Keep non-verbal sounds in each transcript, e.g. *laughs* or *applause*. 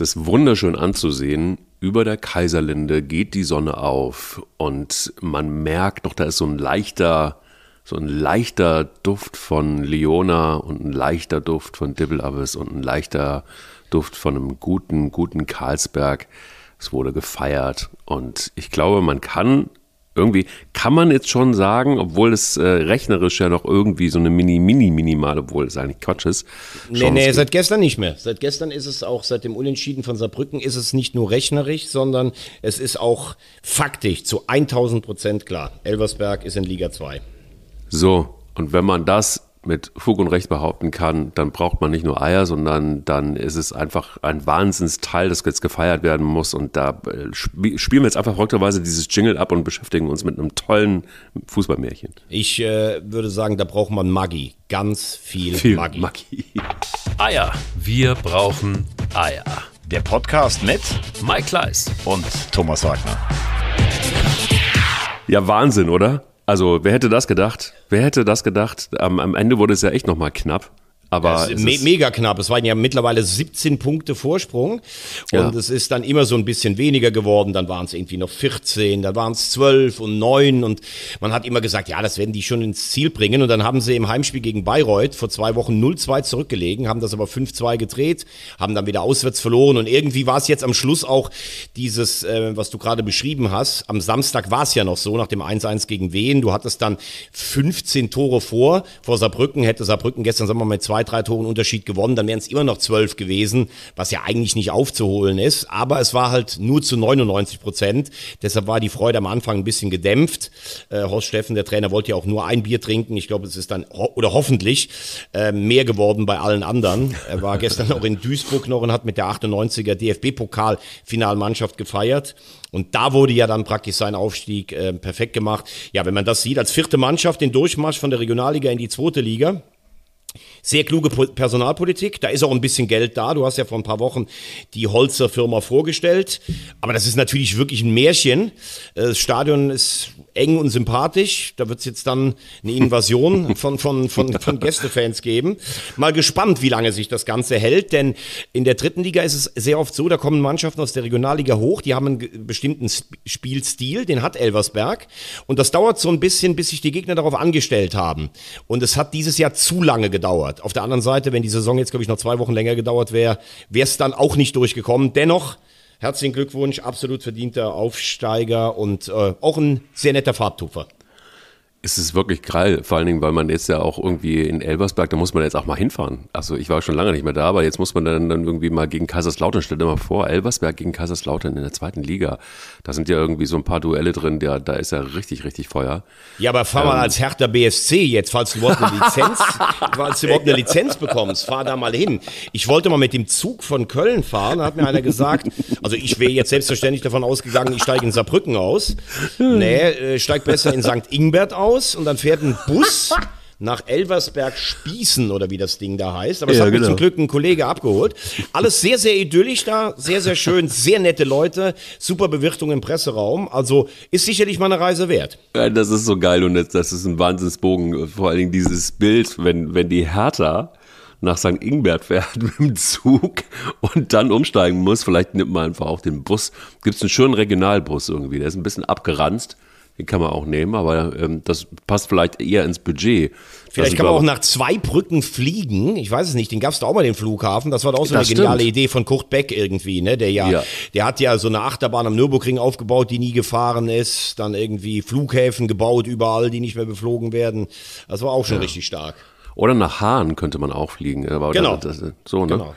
Es ist wunderschön anzusehen. Über der Kaiserlinde geht die Sonne auf und man merkt noch, da ist so ein leichter, so ein leichter Duft von Leona und ein leichter Duft von Dibbelabbes und ein leichter Duft von einem guten, guten Karlsberg. Es wurde gefeiert und ich glaube, man kann irgendwie kann man jetzt schon sagen, obwohl es äh, rechnerisch ja noch irgendwie so eine mini, mini, minimal, obwohl es eigentlich Quatsch ist. Nee, nee, gibt. seit gestern nicht mehr. Seit gestern ist es auch, seit dem Unentschieden von Saarbrücken ist es nicht nur rechnerisch, sondern es ist auch faktisch zu 1000 Prozent klar. Elversberg ist in Liga 2. So, und wenn man das mit Fug und Recht behaupten kann, dann braucht man nicht nur Eier, sondern dann ist es einfach ein Wahnsinnsteil, das jetzt gefeiert werden muss. Und da äh, spielen wir jetzt einfach verrückterweise dieses Jingle ab und beschäftigen uns mit einem tollen Fußballmärchen. Ich äh, würde sagen, da braucht man Maggi. Ganz viel, viel Maggi. Maggi. Eier. Wir brauchen Eier. Der Podcast mit Mike Kleiss und Thomas Wagner. Ja, Wahnsinn, oder? Also, wer hätte das gedacht? Wer hätte das gedacht? Am, am Ende wurde es ja echt nochmal knapp. Aber me mega knapp. Es waren ja mittlerweile 17 Punkte Vorsprung. Und ja. es ist dann immer so ein bisschen weniger geworden. Dann waren es irgendwie noch 14, dann waren es 12 und 9. Und man hat immer gesagt, ja, das werden die schon ins Ziel bringen. Und dann haben sie im Heimspiel gegen Bayreuth vor zwei Wochen 0-2 zurückgelegen, haben das aber 5-2 gedreht, haben dann wieder auswärts verloren. Und irgendwie war es jetzt am Schluss auch dieses, äh, was du gerade beschrieben hast. Am Samstag war es ja noch so, nach dem 1-1 gegen Wien. Du hattest dann 15 Tore vor, vor Saarbrücken. Hätte Saarbrücken gestern, sagen wir mal, mit zwei zwei, drei Toren Unterschied gewonnen, dann wären es immer noch zwölf gewesen, was ja eigentlich nicht aufzuholen ist. Aber es war halt nur zu 99 Prozent. Deshalb war die Freude am Anfang ein bisschen gedämpft. Äh, Horst Steffen, der Trainer, wollte ja auch nur ein Bier trinken. Ich glaube, es ist dann, ho oder hoffentlich, äh, mehr geworden bei allen anderen. Er war gestern auch in Duisburg noch und hat mit der 98er DFB-Pokal-Finalmannschaft gefeiert. Und da wurde ja dann praktisch sein Aufstieg äh, perfekt gemacht. Ja, wenn man das sieht, als vierte Mannschaft den Durchmarsch von der Regionalliga in die zweite Liga. Sehr kluge Personalpolitik. Da ist auch ein bisschen Geld da. Du hast ja vor ein paar Wochen die Holzer Firma vorgestellt. Aber das ist natürlich wirklich ein Märchen. Äh, das Stadion ist eng und sympathisch. Da wird es jetzt dann eine *laughs* Invasion von, von, von, von Gästefans geben. Mal gespannt, wie lange sich das Ganze hält. Denn in der dritten Liga ist es sehr oft so, da kommen Mannschaften aus der Regionalliga hoch. Die haben einen bestimmten Spielstil. Den hat Elversberg. Und das dauert so ein bisschen, bis sich die Gegner darauf angestellt haben. Und es hat dieses Jahr zu lange gedauert gesagt, auf der anderen Seite, wenn die Saison jetzt, glaube ich, noch zwei Wochen länger gedauert wäre, wäre es dann auch nicht durchgekommen. Dennoch, herzlichen Glückwunsch, absolut verdienter Aufsteiger und äh, auch ein sehr netter Farbtupfer es ist wirklich grall, vor allen Dingen, weil man jetzt ja auch irgendwie in Elbersberg, da muss man jetzt auch mal hinfahren. Also ich war schon lange nicht mehr da, aber jetzt muss man dann, dann irgendwie mal gegen Kaiserslautern, stell dir mal vor, Elbersberg gegen Kaiserslautern in der zweiten Liga. Da sind ja irgendwie so ein paar Duelle drin, da, da ist ja richtig, richtig Feuer. Ja, aber fahr ähm, mal als Hertha BSC jetzt, falls du überhaupt eine Lizenz, *laughs* falls du überhaupt eine Lizenz bekommst, fahr da mal hin. Ich wollte mal mit dem Zug von Köln fahren, da hat mir einer gesagt, also ich wäre jetzt selbstverständlich davon ausgegangen, ich steige in Saarbrücken aus. Hm. Nee, äh, steig besser in St. Ingbert aus raus und dann fährt ein Bus *laughs* nach Elversberg-Spießen oder wie das Ding da heißt. Aber es ja, hat genau. mich zum Glück ein Kollege abgeholt. Alles sehr, sehr idyllisch da, sehr, sehr schön, *laughs* sehr nette Leute, super Bewirtung im Presseraum. Also ist sicherlich mal eine Reise wert. Ja, das ist so geil und das ist ein Wahnsinnsbogen. Vor allen Dingen dieses Bild, wenn, wenn die Hertha nach St. Ingbert fährt *laughs* mit dem Zug und dann umsteigen muss. Vielleicht nimmt man einfach auch den Bus. Gibt es einen schönen Regionalbus irgendwie, der ist ein bisschen abgeranzt die kann man auch nehmen, aber ähm, das passt vielleicht eher ins Budget. Vielleicht kann man auch nach zwei Brücken fliegen. Ich weiß es nicht. Den gab es da auch mal den Flughafen. Das war doch auch so eine stimmt. geniale Idee von Kurt Beck irgendwie, ne? Der ja, ja, der hat ja so eine Achterbahn am Nürburgring aufgebaut, die nie gefahren ist. Dann irgendwie Flughäfen gebaut überall, die nicht mehr beflogen werden. Das war auch schon ja. richtig stark. Oder nach Hahn könnte man auch fliegen. genau. Das, so, ne? Genau.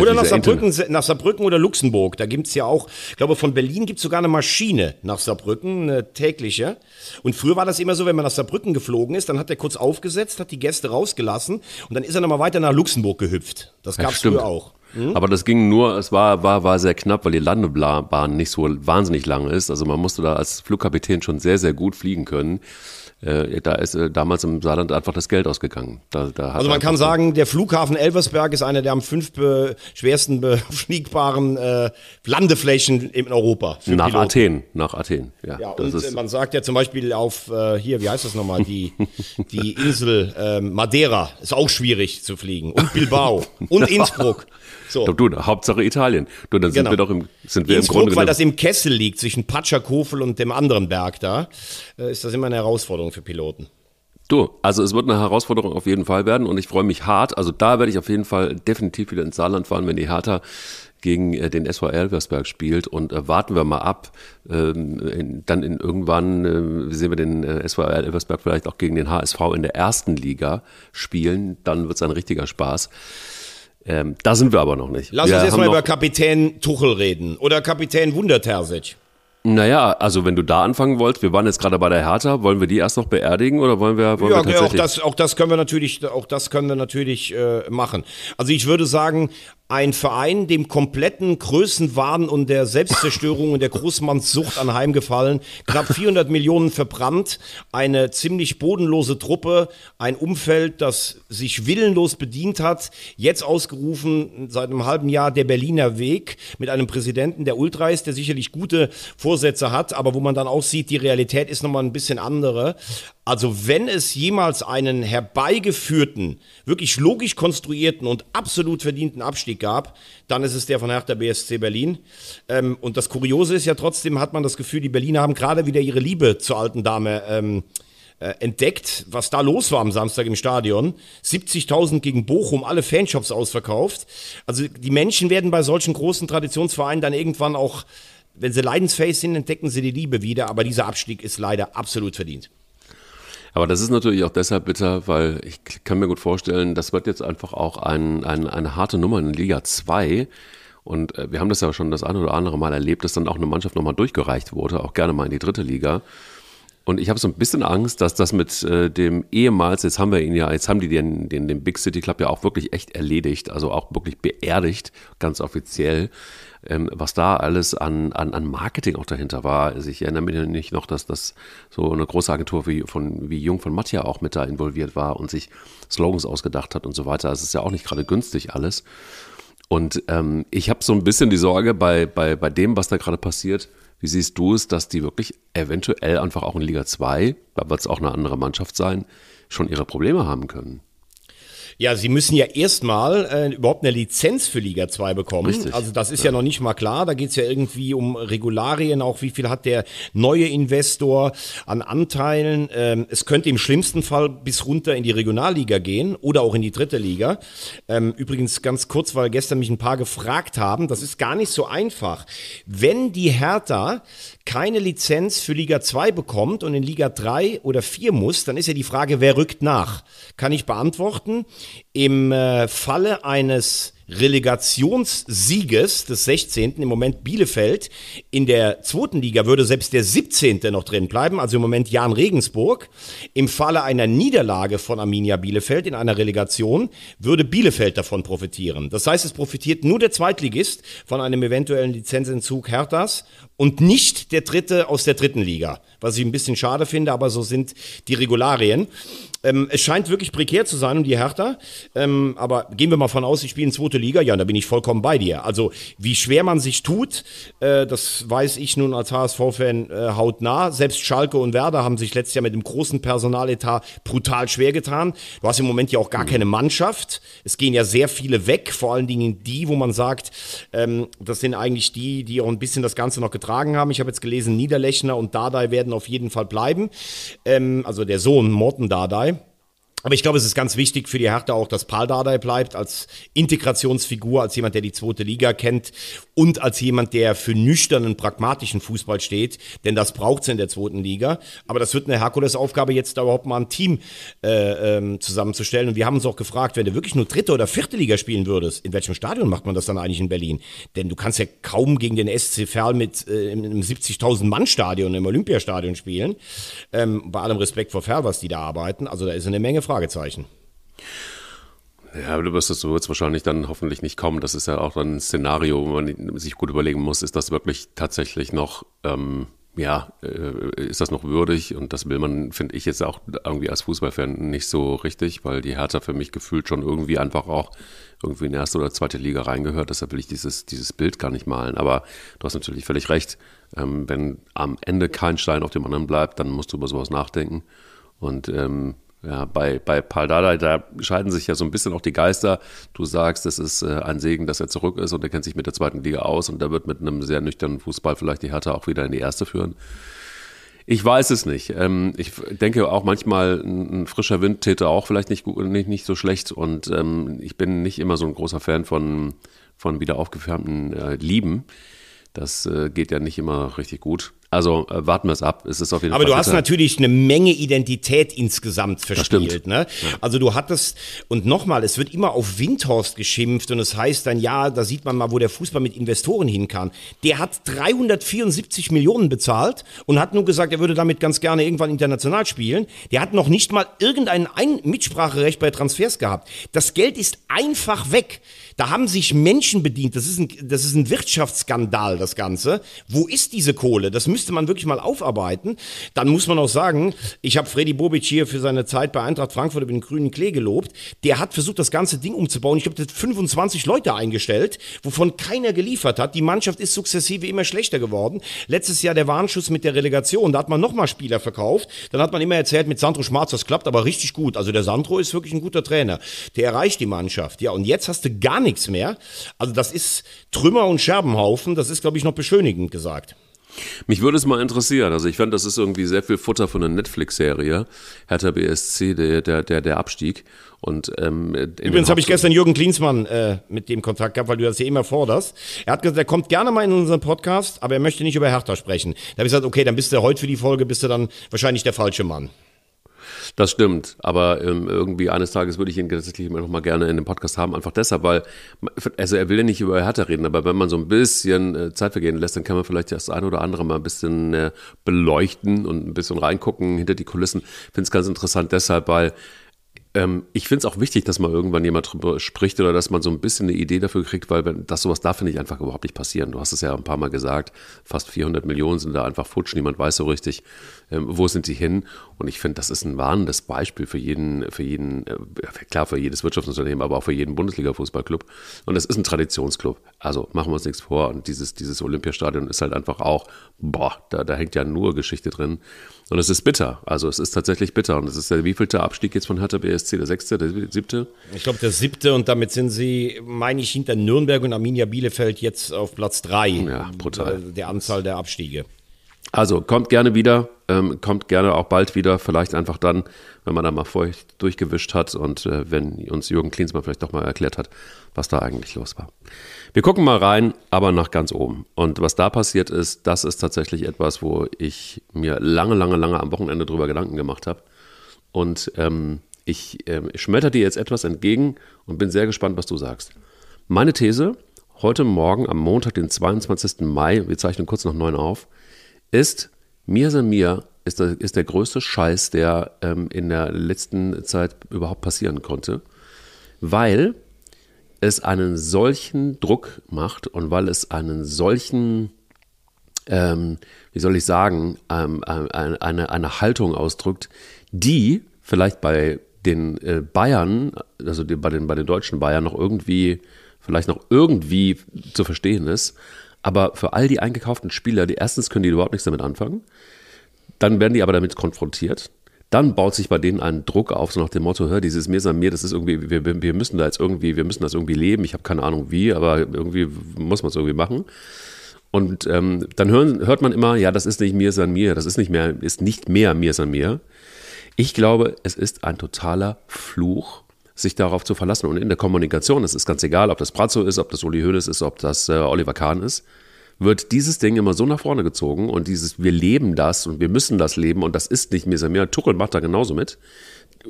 Oder nach Saarbrücken, nach Saarbrücken oder Luxemburg. Da gibt's ja auch, ich glaube, von Berlin gibt's sogar eine Maschine nach Saarbrücken, eine tägliche. Und früher war das immer so, wenn man nach Saarbrücken geflogen ist, dann hat er kurz aufgesetzt, hat die Gäste rausgelassen und dann ist er nochmal weiter nach Luxemburg gehüpft. Das gab's ja, früher auch. Mhm. Aber das ging nur, es war, war, war sehr knapp, weil die Landebahn nicht so wahnsinnig lang ist. Also man musste da als Flugkapitän schon sehr, sehr gut fliegen können äh, da ist äh, damals im Saarland einfach das Geld ausgegangen. Da, da also man kann sagen, der Flughafen Elversberg ist einer der am fünf be schwersten befliegbaren äh, Landeflächen in Europa. nach Piloten. Athen, nach Athen. Ja, ja und ist, äh, man sagt ja zum Beispiel auf äh, hier, wie heißt das nochmal, die, *laughs* die Insel ähm, Madeira ist auch schwierig zu fliegen und Bilbao und *laughs* Innsbruck. So. Du, du, Hauptsache Italien. Du, dann sind genau. wir doch im, sind wir im Grunde weil das im Kessel liegt, zwischen Patscherkofel und dem anderen Berg da, äh, ist das immer eine Herausforderung für Piloten. Du, also es wird eine Herausforderung auf jeden Fall werden und ich freue mich hart. Also da werde ich auf jeden Fall definitiv wieder ins Saarland fahren, wenn die Hertha gegen äh, den SV Elversberg spielt und äh, warten wir mal ab. Ähm, dann in irgendwann sehen wir den SV Elversberg vielleicht auch gegen den HSV in der ersten Liga spielen. Dann wird es ein richtiger Spaß. Ähm, da sind wir aber noch nicht. Lass wir uns jetzt mal über Kapitän Tuchel reden oder Kapitän Wundertersic. Naja, also wenn du da anfangen wolltest, wir waren jetzt gerade bei der Hertha, wollen wir die erst noch beerdigen oder wollen wir, wollen ja, wir tatsächlich? Ja, auch das, auch das können wir natürlich, auch das können wir natürlich äh, machen. Also ich würde sagen, ein Verein dem kompletten Größenwahn und der Selbstzerstörung und der Großmannssucht anheimgefallen, knapp 400 Millionen verbrannt, eine ziemlich bodenlose Truppe, ein Umfeld, das sich willenlos bedient hat, jetzt ausgerufen seit einem halben Jahr der Berliner Weg mit einem Präsidenten der Ultra ist, der sicherlich gute Vorsätze hat, aber wo man dann auch sieht, die Realität ist nochmal ein bisschen andere. Also wenn es jemals einen herbeigeführten, wirklich logisch konstruierten und absolut verdienten Abstieg Abstieg gab. Dann ist es der von Hertha BSC Berlin. Ähm, und das Kuriose ist ja trotzdem, hat man das Gefühl, die Berliner haben gerade wieder ihre Liebe zur alten Dame ähm, äh, entdeckt, was da los war am Samstag im Stadion. 70.000 gegen Bochum, alle Fanshops ausverkauft. Also die Menschen werden bei solchen großen Traditionsvereinen dann irgendwann auch, wenn sie leidensfähig sind, entdecken sie die Liebe wieder. Aber dieser Abstieg ist leider absolut verdient. Aber das ist natürlich auch deshalb bitter, weil ich kann mir gut vorstellen, das wird jetzt einfach auch ein, ein, eine harte Nummer in Liga 2. Und äh, wir haben das ja schon das eine oder andere Mal erlebt, dass dann auch eine Mannschaft nochmal durchgereicht wurde, auch gerne mal in die dritte Liga. Und ich habe so ein bisschen Angst, dass das mit äh, dem ehemals, jetzt haben wir ihn ja, jetzt haben die den, den, den Big City Club ja auch wirklich echt erledigt, also auch wirklich beerdigt, ganz offiziell, ähm, was da alles an, an, an Marketing auch dahinter war. Also ich erinnere mich nicht noch, dass das so eine große Agentur wie, von, wie Jung von Mattia auch mit da involviert war und sich Slogans ausgedacht hat und so weiter. Also es ist ja auch nicht gerade günstig alles. Und ähm, ich habe so ein bisschen die Sorge bei, bei, bei dem, was da gerade passiert, wie siehst du es, dass die wirklich eventuell einfach auch in Liga 2, da wird es auch eine andere Mannschaft sein, schon ihre Probleme haben können? Ja, sie müssen ja erstmal äh, überhaupt eine Lizenz für Liga 2 bekommen. Richtig. Also das ist ja. ja noch nicht mal klar. Da geht's ja irgendwie um Regularien, auch wie viel hat der neue Investor an Anteilen. Ähm, es könnte im schlimmsten Fall bis runter in die Regionalliga gehen oder auch in die dritte Liga. Ähm, übrigens ganz kurz, weil gestern mich ein paar gefragt haben, das ist gar nicht so einfach. Wenn die Hertha keine Lizenz für Liga 2 bekommt und in Liga 3 oder 4 muss, dann ist ja die Frage, wer rückt nach? Kann ich beantworten. Im äh, Falle eines Relegationssieges des 16. im Moment Bielefeld. In der zweiten Liga würde selbst der 17. noch drin bleiben, also im Moment Jan Regensburg. Im Falle einer Niederlage von Arminia Bielefeld in einer Relegation würde Bielefeld davon profitieren. Das heißt, es profitiert nur der Zweitligist von einem eventuellen Lizenzentzug Herthas und nicht der Dritte aus der dritten Liga, was ich ein bisschen schade finde, aber so sind die Regularien. Ähm, es scheint wirklich prekär zu sein um die Hertha. Ähm, aber gehen wir mal von aus, sie spielen zweite Liga. Ja, da bin ich vollkommen bei dir. Also, wie schwer man sich tut, äh, das weiß ich nun als HSV-Fan äh, hautnah. Selbst Schalke und Werder haben sich letztes Jahr mit dem großen Personaletat brutal schwer getan. Du hast im Moment ja auch gar mhm. keine Mannschaft. Es gehen ja sehr viele weg, vor allen Dingen die, wo man sagt, ähm, das sind eigentlich die, die auch ein bisschen das Ganze noch getragen haben. Ich habe jetzt gelesen, Niederlechner und Dardai werden auf jeden Fall bleiben. Ähm, also der Sohn Morten Dardai. Aber ich glaube, es ist ganz wichtig für die Hertha auch, dass Paul Dardai bleibt als Integrationsfigur, als jemand, der die zweite Liga kennt und als jemand, der für nüchternen, pragmatischen Fußball steht. Denn das braucht es in der zweiten Liga. Aber das wird eine Herkulesaufgabe, jetzt da überhaupt mal ein Team äh, ähm, zusammenzustellen. Und wir haben uns auch gefragt, wenn du wirklich nur dritte oder vierte Liga spielen würdest, in welchem Stadion macht man das dann eigentlich in Berlin? Denn du kannst ja kaum gegen den SC Verl mit äh, einem 70.000 Mann Stadion im Olympiastadion spielen. Ähm, bei allem Respekt vor Verl, was die da arbeiten. Also da ist eine Menge Frage. Fragezeichen. Ja, aber du wirst es wird's wahrscheinlich dann hoffentlich nicht kommen. Das ist ja auch dann ein Szenario, wo man sich gut überlegen muss, ist das wirklich tatsächlich noch, ähm, ja, äh, ist das noch würdig? Und das will man, finde ich jetzt auch irgendwie als Fußballfan nicht so richtig, weil die Hertha für mich gefühlt schon irgendwie einfach auch irgendwie in die erste oder zweite Liga reingehört. Deshalb will ich dieses, dieses Bild gar nicht malen. Aber du hast natürlich völlig recht. Ähm, wenn am Ende kein Stein auf dem anderen bleibt, dann musst du über sowas nachdenken. Und ähm, ja, bei, bei Paldada, da scheiden sich ja so ein bisschen auch die Geister. Du sagst, es ist äh, ein Segen, dass er zurück ist und er kennt sich mit der zweiten Liga aus und da wird mit einem sehr nüchternen Fußball vielleicht die Hertha auch wieder in die erste führen. Ich weiß es nicht. Ähm, ich denke auch manchmal, ein, frischer Wind täte auch vielleicht nicht, gut, nicht, nicht so schlecht und ähm, ich bin nicht immer so ein großer Fan von, von wieder aufgefärbten äh, Lieben. Das äh, geht ja nicht immer richtig gut. Also äh, warten wir es ab. Es ist auf jeden Aber Fall du hast bitter. natürlich eine Menge Identität insgesamt verspielt. Ne? Ja. Also du hattest, und nochmal, es wird immer auf Windhorst geschimpft und es das heißt dann, ja, da sieht man mal, wo der Fußball mit Investoren hinkam. Der hat 374 Millionen bezahlt und hat nur gesagt, er würde damit ganz gerne irgendwann international spielen. Der hat noch nicht mal irgendein Ein Mitspracherecht bei Transfers gehabt. Das Geld ist einfach weg. Da haben sich Menschen bedient. Das ist ein, das ist ein Wirtschaftsskandal, das Ganze. Wo ist diese Kohle? Das müsste man wirklich mal aufarbeiten. Dann muss man auch sagen, ich habe Freddy Bobic hier für seine Zeit bei Eintracht Frankfurt über den grünen Klee gelobt. Der hat versucht, das ganze Ding umzubauen. Ich glaube, der hat 25 Leute eingestellt, wovon keiner geliefert hat. Die Mannschaft ist sukzessive immer schlechter geworden. Letztes Jahr der Warnschuss mit der Relegation. Da hat man nochmal Spieler verkauft. Dann hat man immer erzählt, mit Sandro Schmarz, das klappt aber richtig gut. Also der Sandro ist wirklich ein guter Trainer. Der erreicht die Mannschaft. Ja, und jetzt hast du gar nichts mehr. Also das ist Trümmer und Scherbenhaufen, das ist, glaube ich, noch beschönigend gesagt. Mich würde es mal interessieren. Also ich fand, das ist irgendwie sehr viel Futter von einer Netflix-Serie. Hertha BSC, der, der, der, der Abstieg. Und, ähm, Übrigens habe ich gestern Jürgen Klinsmann äh, mit dem Kontakt gehabt, weil du das hier immer forderst. Er hat gesagt, er kommt gerne mal in unseren Podcast, aber er möchte nicht über Hertha sprechen. Da habe ich gesagt, okay, dann bist du heute für die Folge, bist du dann wahrscheinlich der falsche Mann. Das stimmt, aber ähm, irgendwie eines Tages würde ich ihn tatsächlich noch mal gerne in den Podcast haben, einfach deshalb, weil, also er will ja nicht über Hertha reden, aber wenn man so ein bisschen äh, Zeit vergehen lässt, dann kann man vielleicht das eine oder andere mal ein bisschen äh, beleuchten und ein bisschen reingucken hinter die Kulissen. Finde es ganz interessant deshalb, weil ähm, ich finde es auch wichtig, dass mal irgendwann jemand drüber spricht oder dass man so ein bisschen eine Idee dafür kriegt, weil das sowas darf, finde ich, einfach überhaupt nicht passieren. Du hast es ja ein paar Mal gesagt, fast 400 Millionen sind da einfach futsch, niemand weiß so richtig, ähm, wo sind die hin. Und ich finde, das ist ein warnendes Beispiel für jeden, für jeden, äh, klar, für jedes Wirtschaftsunternehmen, aber auch für jeden Bundesliga-Fußballclub. Und das ist ein Traditionsclub. Also machen wir uns nichts vor. Und dieses, dieses Olympiastadion ist halt einfach auch, boah, da, da hängt ja nur Geschichte drin. Und es ist bitter. Also es ist tatsächlich bitter. Und es ist der wievielte Abstieg jetzt von Hertha BSC? Der sechste, der siebte? Ich glaube, der siebte. Und damit sind sie, meine ich, hinter Nürnberg und Arminia Bielefeld jetzt auf Platz drei. Ja, brutal. Äh, der Anzahl der Abstiege. Also kommt gerne wieder, ähm, kommt gerne auch bald wieder, vielleicht einfach dann, wenn man da mal feucht durchgewischt hat und äh, wenn uns Jürgen Klinsmann vielleicht doch mal erklärt hat, was da eigentlich los war. Wir gucken mal rein, aber nach ganz oben. Und was da passiert ist, das ist tatsächlich etwas, wo ich mir lange, lange, lange am Wochenende drüber Gedanken gemacht habe. Und ähm, ich äh, schmetter dir jetzt etwas entgegen und bin sehr gespannt, was du sagst. Meine These, heute Morgen am Montag, den 22. Mai, wir zeichnen kurz nach neun auf, ist, Mir sind mir ist der, ist der größte Scheiß, der ähm, in der letzten Zeit überhaupt passieren konnte. Weil es einen solchen Druck macht und weil es einen solchen, ähm, wie soll ich sagen, ähm, äh, eine, eine, eine Haltung ausdrückt, die vielleicht bei den äh, Bayern, also die, bei, den, bei den deutschen Bayern noch irgendwie, vielleicht noch irgendwie zu verstehen ist. Aber für all die eingekauften Spieler, die erstens können die überhaupt nichts damit anfangen, dann werden die aber damit konfrontiert dann baut sich bei denen ein Druck auf, so nach dem Motto, hör, dieses Mir ist mir, das ist irgendwie, wir, wir müssen da jetzt irgendwie, wir müssen das irgendwie leben. Ich habe keine Ahnung wie, aber irgendwie muss man es irgendwie machen. Und ähm, dann hören, hört man immer, ja, das ist nicht mir ist mir, das ist nicht mehr, ist nicht mehr mir ist mir. Ich glaube, es ist ein totaler Fluch, sich darauf zu verlassen. Und in der Kommunikation, es ist ganz egal, ob das Pratzo ist, ob das Uli Hoeneß ist, ob das äh, Oliver Kahn ist wird dieses Ding immer so nach vorne gezogen und dieses wir leben das und wir müssen das leben und das ist nicht Mesamir. Tuchel macht da genauso mit.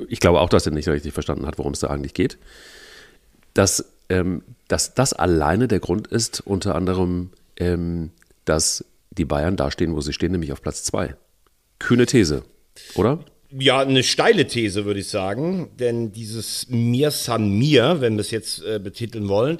Ich glaube auch, dass er nicht richtig verstanden hat, worum es da eigentlich geht. Dass, ähm, dass das alleine der Grund ist, unter anderem, ähm, dass die Bayern dastehen, wo sie stehen, nämlich auf Platz zwei. Kühne These, oder? Ja, eine steile These, würde ich sagen. Denn dieses Mir San Mir, wenn wir es jetzt äh, betiteln wollen,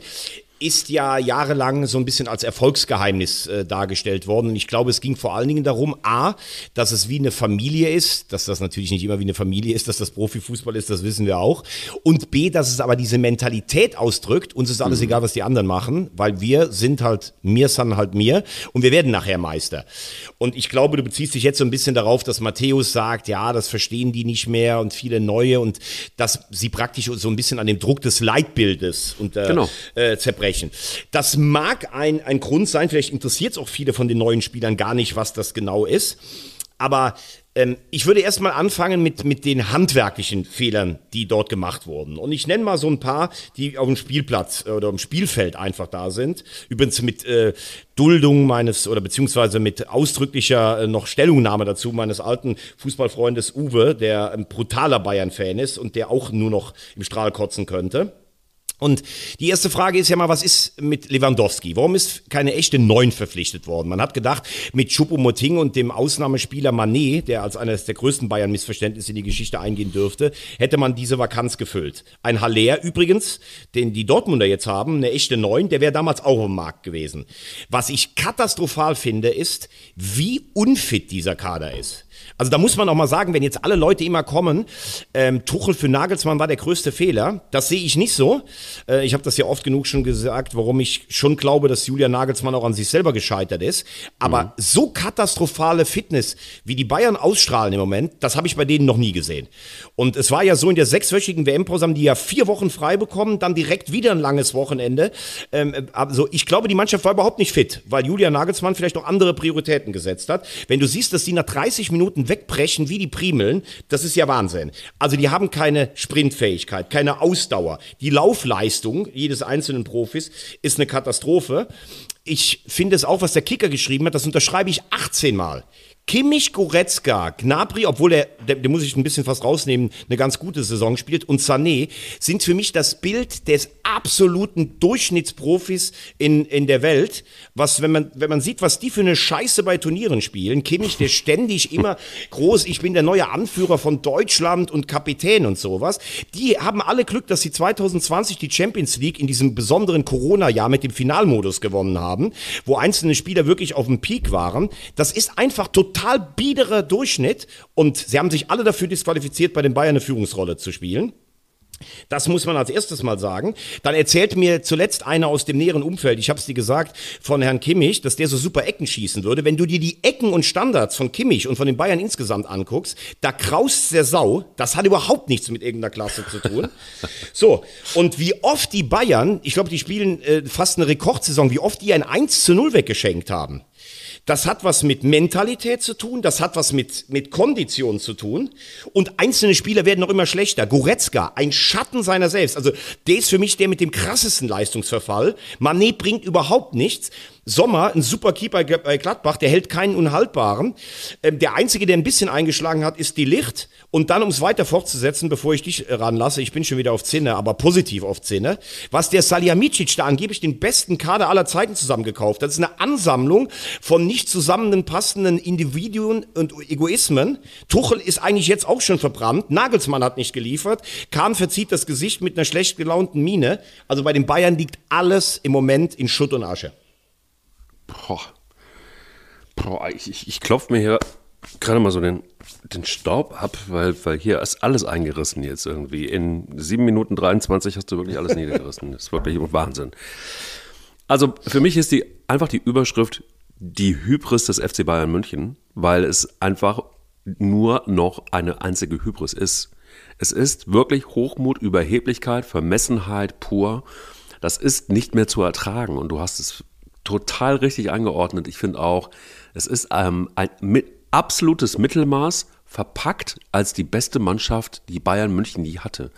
ist ja jahrelang so ein bisschen als Erfolgsgeheimnis äh, dargestellt worden. Und ich glaube, es ging vor allen Dingen darum, a, dass es wie eine Familie ist, dass das natürlich nicht immer wie eine Familie ist, dass das Profifußball ist, das wissen wir auch. Und b, dass es aber diese Mentalität ausdrückt, uns ist alles mhm. egal, was die anderen machen, weil wir sind halt mir, san halt mir und wir werden nachher Meister. Und ich glaube, du beziehst dich jetzt so ein bisschen darauf, dass Matthäus sagt, ja, das verstehen die nicht mehr und viele neue und dass sie praktisch so ein bisschen an dem Druck des Leitbildes und äh, genau. äh, zerbrechen sprechen. Das mag ein, ein Grund sein, vielleicht interessiert es auch viele von den neuen Spielern gar nicht, was das genau ist. Aber ähm, ich würde erstmal anfangen mit, mit den handwerklichen Fehlern, die dort gemacht wurden. Und ich nenne mal so ein paar, die auf dem Spielplatz äh, oder im Spielfeld einfach da sind. Übrigens mit äh, Duldung meines oder beziehungsweise mit ausdrücklicher äh, noch Stellungnahme dazu meines alten Fußballfreundes Uwe, der ein brutaler Bayern-Fan ist und der auch nur noch im Strahl kotzen könnte. Und die erste Frage ist ja mal, was ist mit Lewandowski? Warum ist keine echte Neun verpflichtet worden? Man hat gedacht, mit Choupo-Moting und dem Ausnahmespieler Manet, der als eines der größten Bayern-Missverständnisse in die Geschichte eingehen dürfte, hätte man diese Vakanz gefüllt. Ein Haller übrigens, den die Dortmunder jetzt haben, eine echte Neun, der wäre damals auch im Markt gewesen. Was ich katastrophal finde, ist, wie unfit dieser Kader ist. Also da muss man auch mal sagen, wenn jetzt alle Leute immer kommen, ähm, Tuchel für Nagelsmann war der größte Fehler. Das sehe ich nicht so. Äh, ich habe das ja oft genug schon gesagt, warum ich schon glaube, dass Julia Nagelsmann auch an sich selber gescheitert ist. Aber mhm. so katastrophale Fitness, wie die Bayern ausstrahlen im Moment, das habe ich bei denen noch nie gesehen. Und es war ja so, in der sechswöchigen WM-Pause haben die ja vier Wochen frei bekommen, dann direkt wieder ein langes Wochenende. Ähm, äh, also ich glaube, die Mannschaft war überhaupt nicht fit, weil Julia Nagelsmann vielleicht noch andere Prioritäten gesetzt hat. Wenn du siehst, dass sie nach 30 Minuten Minuten wegbrechen wie die Primeln, das ist ja Wahnsinn. Also die haben keine Sprintfähigkeit, keine Ausdauer. Die Laufleistung jedes einzelnen Profis ist eine Katastrophe. Ich finde es auch, was der Kicker geschrieben hat, das unterschreibe ich 18 Mal. Kimmich, Goretzka, Gnabry, obwohl er, den muss ich ein bisschen fast rausnehmen, eine ganz gute Saison spielt, und Sané sind für mich das Bild des absoluten Durchschnittsprofis in, in der Welt. Was, wenn man, wenn man sieht, was die für eine Scheiße bei Turnieren spielen, Kimmich, der ständig *laughs* immer groß, ich bin der neue Anführer von Deutschland und Kapitän und sowas. Die haben alle Glück, dass sie 2020 die Champions League in diesem besonderen Corona-Jahr mit dem Finalmodus gewonnen haben, wo einzelne Spieler wirklich auf dem Peak waren. Das ist einfach total total biederer Durchschnitt und sie haben sich alle dafür disqualifiziert, bei den Bayern eine Führungsrolle zu spielen. Das muss man als erstes mal sagen. Dann erzählt mir zuletzt einer aus dem näheren Umfeld, ich habe es dir gesagt, von Herrn Kimmich, dass der so super Ecken schießen würde. Wenn du dir die Ecken und Standards von Kimmich und von den Bayern insgesamt anguckst, da kraust der Sau. Das hat überhaupt nichts mit irgendeiner Klasse zu tun. *laughs* so, und wie oft die Bayern, ich glaube, die spielen äh, fast eine Rekordsaison, wie oft die ein 1 zu 0 weggeschenkt haben. Das hat was mit Mentalität zu tun, das hat was mit, mit Kondition zu tun. Und einzelne Spieler werden noch immer schlechter. Goretzka, ein Schatten seiner selbst. Also der ist für mich der mit dem krassesten Leistungsverfall. Manet bringt überhaupt nichts. Sommer, ein super Keeper bei Gladbach, der hält keinen unhaltbaren. Ähm, der einzige, der ein bisschen eingeschlagen hat, ist die Licht. Und dann, um es weiter fortzusetzen, bevor ich dich äh, ranlasse, ich bin schon wieder auf Zinne, aber positiv auf Zinne, was der Saliamicic da angeblich den besten Kader aller Zeiten zusammengekauft hat. Das ist eine Ansammlung von nicht passenden Individuen und Egoismen. Tuchel ist eigentlich jetzt auch schon verbrannt. Nagelsmann hat nicht geliefert. Kahn verzieht das Gesicht mit einer schlecht gelaunten Miene. Also bei den Bayern liegt alles im Moment in Schutt und Asche. Boah. Boah, ich, ich, ich klopfe mir hier gerade mal so den, den Staub ab, weil, weil hier ist alles eingerissen jetzt irgendwie. In 7 Minuten 23 hast du wirklich alles niedergerissen. Das ist wirklich Wahnsinn. Also für mich ist die einfach die Überschrift die Hybris des FC Bayern München, weil es einfach nur noch eine einzige Hybris ist. Es ist wirklich Hochmut, Überheblichkeit, Vermessenheit pur. Das ist nicht mehr zu ertragen und du hast es total richtig angeordnet. Ich finde auch, es ist ähm, ein mit, absolutes Mittelmaß verpackt als die beste Mannschaft, die Bayern München je hatte.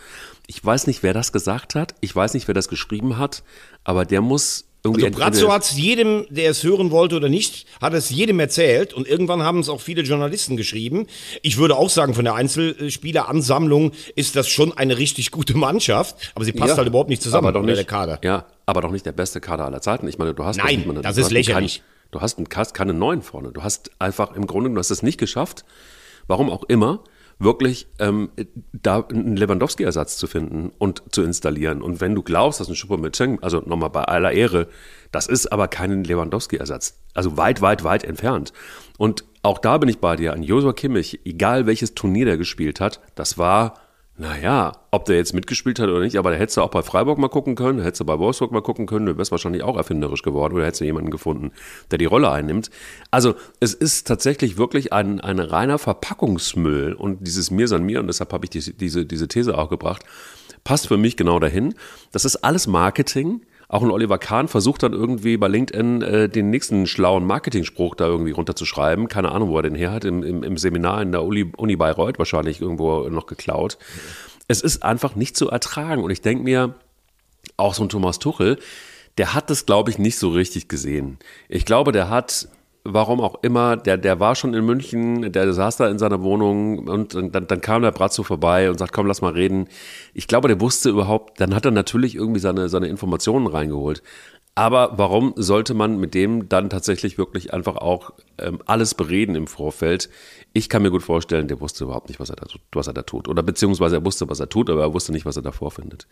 Ich weiß nicht, wer das gesagt hat. Ich weiß nicht, wer das geschrieben hat. Aber der muss also Brazzo hat es jedem, der es hören wollte oder nicht, hat es jedem erzählt und irgendwann haben es auch viele Journalisten geschrieben. Ich würde auch sagen, von der Einzelspieleransammlung ist das schon eine richtig gute Mannschaft, aber sie passt ja, halt überhaupt nicht zusammen, aber doch nicht, der Kader. Ja, aber doch nicht der beste Kader aller Zeiten. Ich meine, du hast Nein, meine, das ist lächerlich. Keinen, du hast einen, keine Neuen vorne. Du hast einfach im Grunde, du hast es nicht geschafft, warum auch immer, wirklich ähm, da einen Lewandowski-Ersatz zu finden und zu installieren. Und wenn du glaubst, dass ein mit moting also nochmal bei aller Ehre, das ist aber kein Lewandowski-Ersatz. Also weit, weit, weit entfernt. Und auch da bin ich bei dir an Josua Kimmich, egal welches Turnier der gespielt hat, das war naja, ob der jetzt mitgespielt hat oder nicht, aber da hättest du auch bei Freiburg mal gucken können, hättest du bei Wolfsburg mal gucken können, du wärst wahrscheinlich auch erfinderisch geworden oder hättest du jemanden gefunden, der die Rolle einnimmt. Also es ist tatsächlich wirklich ein, ein reiner Verpackungsmüll und dieses Mir san mir, und deshalb habe ich die, diese, diese These auch gebracht, passt für mich genau dahin. Das ist alles Marketing. Auch ein Oliver Kahn versucht dann irgendwie bei LinkedIn äh, den nächsten schlauen Marketing-Spruch da irgendwie runterzuschreiben. Keine Ahnung, wo er den her hat. Im, im, im Seminar in der Uni, Uni Bayreuth wahrscheinlich irgendwo noch geklaut. Es ist einfach nicht zu ertragen. Und ich denke mir, auch so ein Thomas Tuchel, der hat das, glaube ich, nicht so richtig gesehen. Ich glaube, der hat warum auch immer, der, der war schon in München, der saß da in seiner Wohnung und dann, dann kam der Brazzo vorbei und sagt, komm, lass mal reden. Ich glaube, der wusste überhaupt, dann hat er natürlich irgendwie seine, seine Informationen reingeholt. Aber warum sollte man mit dem dann tatsächlich wirklich einfach auch ähm, alles bereden im Vorfeld? Ich kann mir gut vorstellen, der wusste überhaupt nicht, was er, da, was er da tut. Oder beziehungsweise er wusste, was er tut, aber er wusste nicht, was er da vorfindet.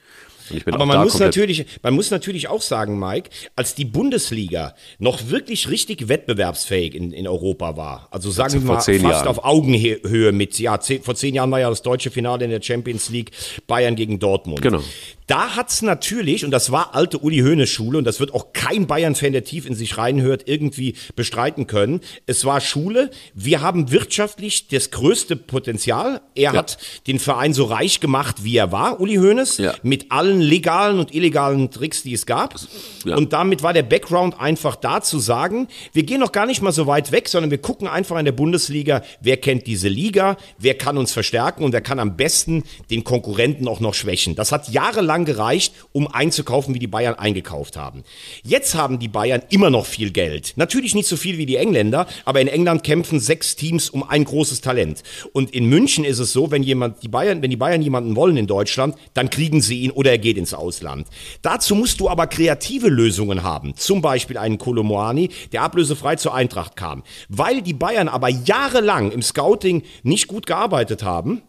aber man, muss natürlich, man muss natürlich auch sagen, Mike, als die Bundesliga noch wirklich richtig wettbewerbsfähig in, in Europa war, also sagen wir mal fast Jahren. auf Augenhöhe mit, ja, zehn, vor zehn Jahren war ja das deutsche Finale in der Champions League Bayern gegen Dortmund. Genau. Da hat es natürlich, und das war alte Uli Hoeneß Schule, und das wird auch kein Bayern-Fan, der tief in sich reinhört, irgendwie bestreiten können. Es war Schule. Wir haben wirtschaftlich das größte Potenzial. Er ja. hat den Verein so reich gemacht, wie er war, Uli Hoeneß, ja. mit allen legalen und illegalen Tricks, die es gab. Ja. Und damit war der Background einfach da zu sagen, wir gehen noch gar nicht mal so weit weg, sondern wir gucken einfach in der Bundesliga, wer kennt diese Liga, wer kann uns verstärken und wer kann am besten den Konkurrenten auch noch schwächen. Das hat jahrelang lang gereicht, um einzukaufen, wie die Bayern eingekauft haben. Jetzt haben die Bayern immer noch viel Geld. Natürlich nicht so viel wie die Engländer, aber in England kämpfen sechs Teams um ein großes Talent. Und in München ist es so, wenn jemand die Bayern, wenn die Bayern jemanden wollen in Deutschland, dann kriegen sie ihn oder er geht ins Ausland. Dazu musst du aber kreative Lösungen haben. Zum Beispiel einen Kolomoani, der ablösefrei zur Eintracht kam. Weil die Bayern aber jahrelang im Scouting nicht gut gearbeitet haben,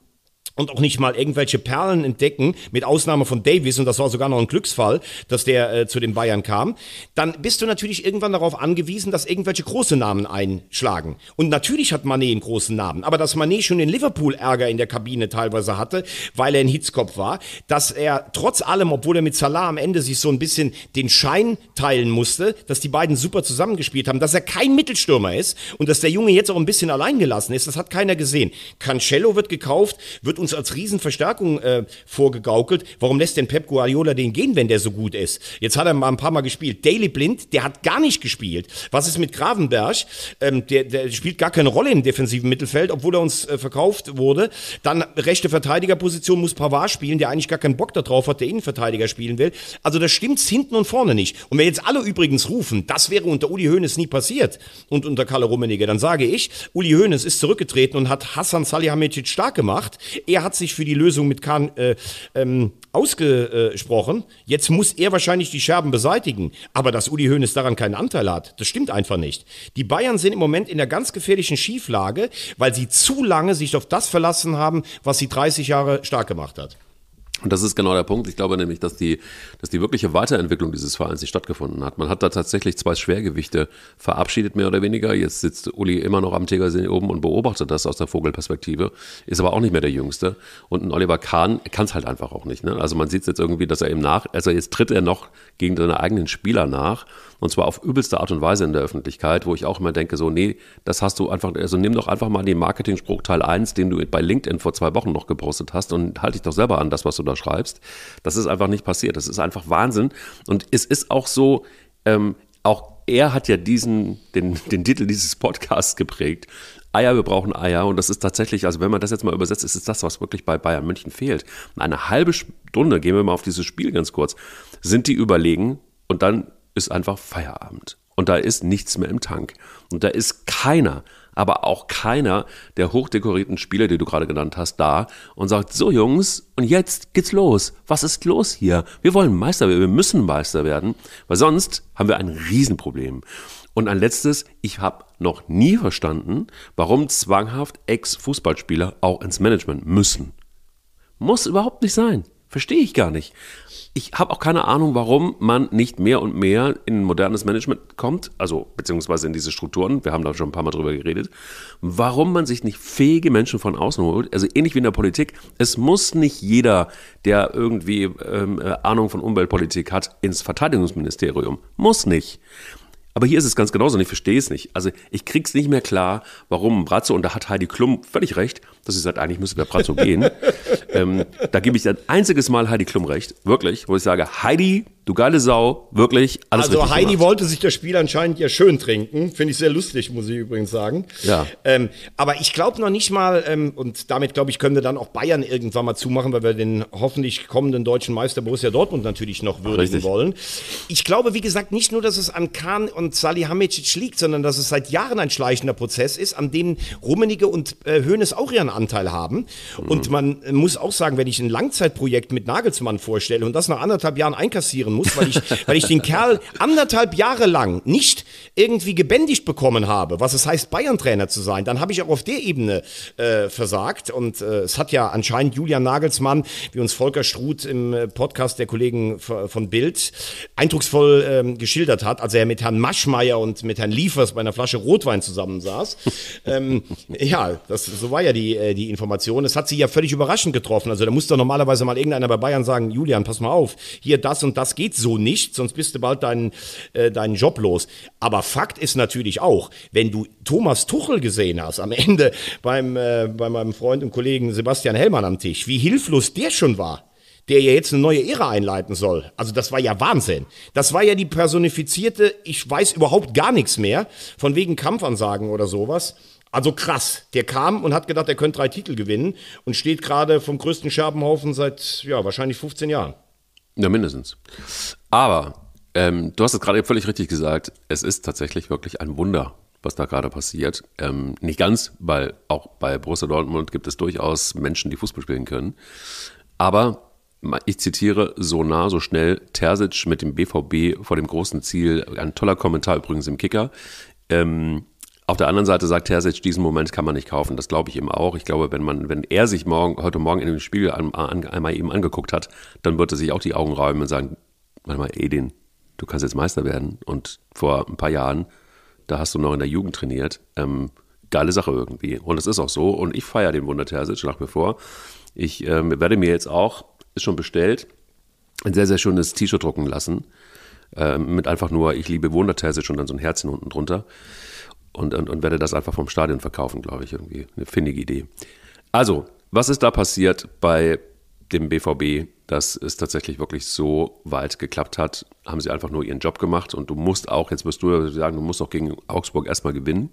und auch nicht mal irgendwelche Perlen entdecken, mit Ausnahme von Davis, und das war sogar noch ein Glücksfall, dass der äh, zu den Bayern kam, dann bist du natürlich irgendwann darauf angewiesen, dass irgendwelche große Namen einschlagen. Und natürlich hat Manet einen großen Namen, aber dass Manet schon den Liverpool-Ärger in der Kabine teilweise hatte, weil er ein Hitzkopf war, dass er trotz allem, obwohl er mit Salah am Ende sich so ein bisschen den Schein teilen musste, dass die beiden super zusammengespielt haben, dass er kein Mittelstürmer ist und dass der Junge jetzt auch ein bisschen allein gelassen ist, das hat keiner gesehen. Cancello wird gekauft, wird uns als Riesenverstärkung äh, vorgegaukelt. Warum lässt denn Pep Guardiola den gehen, wenn der so gut ist? Jetzt hat er mal ein paar Mal gespielt. Daily Blind, der hat gar nicht gespielt. Was ist mit Gravenberg? Ähm, der, der spielt gar keine Rolle im defensiven Mittelfeld, obwohl er uns äh, verkauft wurde. Dann rechte Verteidigerposition muss Pavard spielen, der eigentlich gar keinen Bock darauf hat, der Innenverteidiger spielen will. Also da stimmt's hinten und vorne nicht. Und wenn jetzt alle übrigens rufen, das wäre unter Uli Hoeneß nie passiert und unter Kalle Rummenigge, dann sage ich, Uli Hoeneß ist zurückgetreten und hat Hassan Salihamidzic stark gemacht. Er er hat sich für die Lösung mit Kahn äh, ähm, ausgesprochen. Jetzt muss er wahrscheinlich die Scherben beseitigen. Aber dass Uli Hoeneß daran keinen Anteil hat, das stimmt einfach nicht. Die Bayern sind im Moment in der ganz gefährlichen Schieflage, weil sie zu lange sich auf das verlassen haben, was sie 30 Jahre stark gemacht hat. Und das ist genau der Punkt. Ich glaube nämlich, dass die, dass die wirkliche Weiterentwicklung dieses Vereins nicht stattgefunden hat. Man hat da tatsächlich zwei Schwergewichte verabschiedet, mehr oder weniger. Jetzt sitzt Uli immer noch am Tegersee oben und beobachtet das aus der Vogelperspektive, ist aber auch nicht mehr der Jüngste. Und ein Oliver Kahn kann es halt einfach auch nicht. Ne? Also man sieht es jetzt irgendwie, dass er eben nach, also jetzt tritt er noch gegen seine eigenen Spieler nach und zwar auf übelste Art und Weise in der Öffentlichkeit, wo ich auch immer denke, so, nee, das hast du einfach, also nimm doch einfach mal den Marketing-Spruch Teil 1, den du bei LinkedIn vor zwei Wochen noch gepostet hast und halte dich doch selber an das, was du da schreibst. Das ist einfach nicht passiert. Das ist einfach Wahnsinn. Und es ist auch so, ähm, auch er hat ja diesen, den, den Titel dieses Podcasts geprägt. Eier, wir brauchen Eier. Und das ist tatsächlich, also wenn man das jetzt mal übersetzt, ist es das, was wirklich bei Bayern München fehlt. Eine halbe Stunde, gehen wir mal auf dieses Spiel ganz kurz, sind die überlegen und dann ist einfach Feierabend. Und da ist nichts mehr im Tank. Und da ist keiner, aber auch keiner der hochdekorierten Spieler, die du gerade genannt hast, da und sagt, so Jungs, und jetzt geht's los. Was ist los hier? Wir wollen Meister werden, wir müssen Meister werden, weil sonst haben wir ein Riesenproblem. Und ein letztes, ich habe noch nie verstanden, warum zwanghaft Ex-Fußballspieler auch ins Management müssen. Muss überhaupt nicht sein. Verstehe ich gar nicht. Ich habe auch keine Ahnung, warum man nicht mehr und mehr in modernes Management kommt, also beziehungsweise in diese Strukturen. Wir haben da schon ein paar Mal drüber geredet. Warum man sich nicht fähige Menschen von außen holt, also ähnlich wie in der Politik. Es muss nicht jeder, der irgendwie ähm, äh, Ahnung von Umweltpolitik hat, ins Verteidigungsministerium. Muss nicht. Aber hier ist es ganz genauso und ich verstehe es nicht. Also ich krieg's nicht mehr klar, warum Bratzo, und da hat Heidi Klum völlig recht, dass sie sagt, eigentlich müsste bei Bratzo gehen. *laughs* ähm, da gebe ich ein einziges Mal Heidi Klum recht, wirklich, wo ich sage, Heidi, Du geile Sau, wirklich alles Also Heidi gemacht. wollte sich das Spiel anscheinend ja schön trinken. Finde ich sehr lustig, muss ich übrigens sagen. Ja. Ähm, aber ich glaube noch nicht mal, ähm, und damit glaube ich, können wir dann auch Bayern irgendwann mal zumachen, weil wir den hoffentlich kommenden deutschen Meister Borussia Dortmund natürlich noch würdigen Richtig. wollen. Ich glaube, wie gesagt, nicht nur, dass es an Kahn und Salihamidzic liegt, sondern dass es seit Jahren ein schleichender Prozess ist, an dem Rummenige und äh, Hoeneß auch ihren Anteil haben. Mhm. Und man muss auch sagen, wenn ich ein Langzeitprojekt mit Nagelsmann vorstelle und das nach anderthalb Jahren einkassieren muss, weil ich, weil ich den Kerl anderthalb Jahre lang nicht irgendwie gebändigt bekommen habe, was es heißt, Bayern-Trainer zu sein, dann habe ich auch auf der Ebene äh, versagt. Und äh, es hat ja anscheinend Julian Nagelsmann, wie uns Volker Struth im äh, Podcast der Kollegen von Bild eindrucksvoll ähm, geschildert hat, als er mit Herrn Maschmeier und mit Herrn Liefers bei einer Flasche Rotwein zusammensaß. *laughs* ähm, ja, das, so war ja die, äh, die Information. Es hat sie ja völlig überraschend getroffen. Also da muss doch normalerweise mal irgendeiner bei Bayern sagen, Julian, pass mal auf, hier das und das geht geht so nicht, sonst bist du bald deinen, äh, deinen Job los. Aber Fakt ist natürlich auch, wenn du Thomas Tuchel gesehen hast, am *laughs* Ende beim, äh, bei meinem Freund und Kollegen Sebastian Hellmann am Tisch, wie hilflos der schon war der ja jetzt eine neue Ära einleiten soll. Also das war ja Wahnsinn. Das war ja die personifizierte, ich weiß überhaupt gar nichts mehr, von wegen Kampfansagen oder sowas. Also krass, der kam und hat gedacht, er könnte drei Titel gewinnen und steht gerade vom größten Scherbenhaufen seit, ja, wahrscheinlich 15 Jahren. Ja, mindestens. Aber ähm, du hast es gerade völlig richtig gesagt. Es ist tatsächlich wirklich ein Wunder, was da gerade passiert. Ähm, nicht ganz, weil auch bei Borussia Dortmund gibt es durchaus Menschen, die Fußball spielen können. Aber ich zitiere so nah, so schnell Terzic mit dem BVB vor dem großen Ziel. Ein toller Kommentar übrigens im Kicker. Ähm, auf der anderen Seite sagt Terzic, diesen Moment kann man nicht kaufen. Das glaube ich ihm auch. Ich glaube, wenn man, wenn er sich morgen, heute Morgen in dem Spiegel an, an, einmal eben angeguckt hat, dann wird er sich auch die Augen räumen und sagen, warte mal, Edin, du kannst jetzt Meister werden. Und vor ein paar Jahren, da hast du noch in der Jugend trainiert. Ähm, geile Sache irgendwie. Und es ist auch so. Und ich feiere den Wunder Terzic nach wie vor. Ich ähm, werde mir jetzt auch, ist schon bestellt, ein sehr, sehr schönes T-Shirt drucken lassen. Ähm, mit einfach nur, ich liebe Wunder Terzic und dann so ein Herzchen unten drunter und, und, und werde das einfach vom Stadion verkaufen, glaube ich, irgendwie. Eine findige Idee. Also, was ist da passiert bei dem BVB, dass es tatsächlich wirklich so weit geklappt hat? Haben sie einfach nur ihren Job gemacht und du musst auch, jetzt wirst du sagen, du musst auch gegen Augsburg erstmal gewinnen.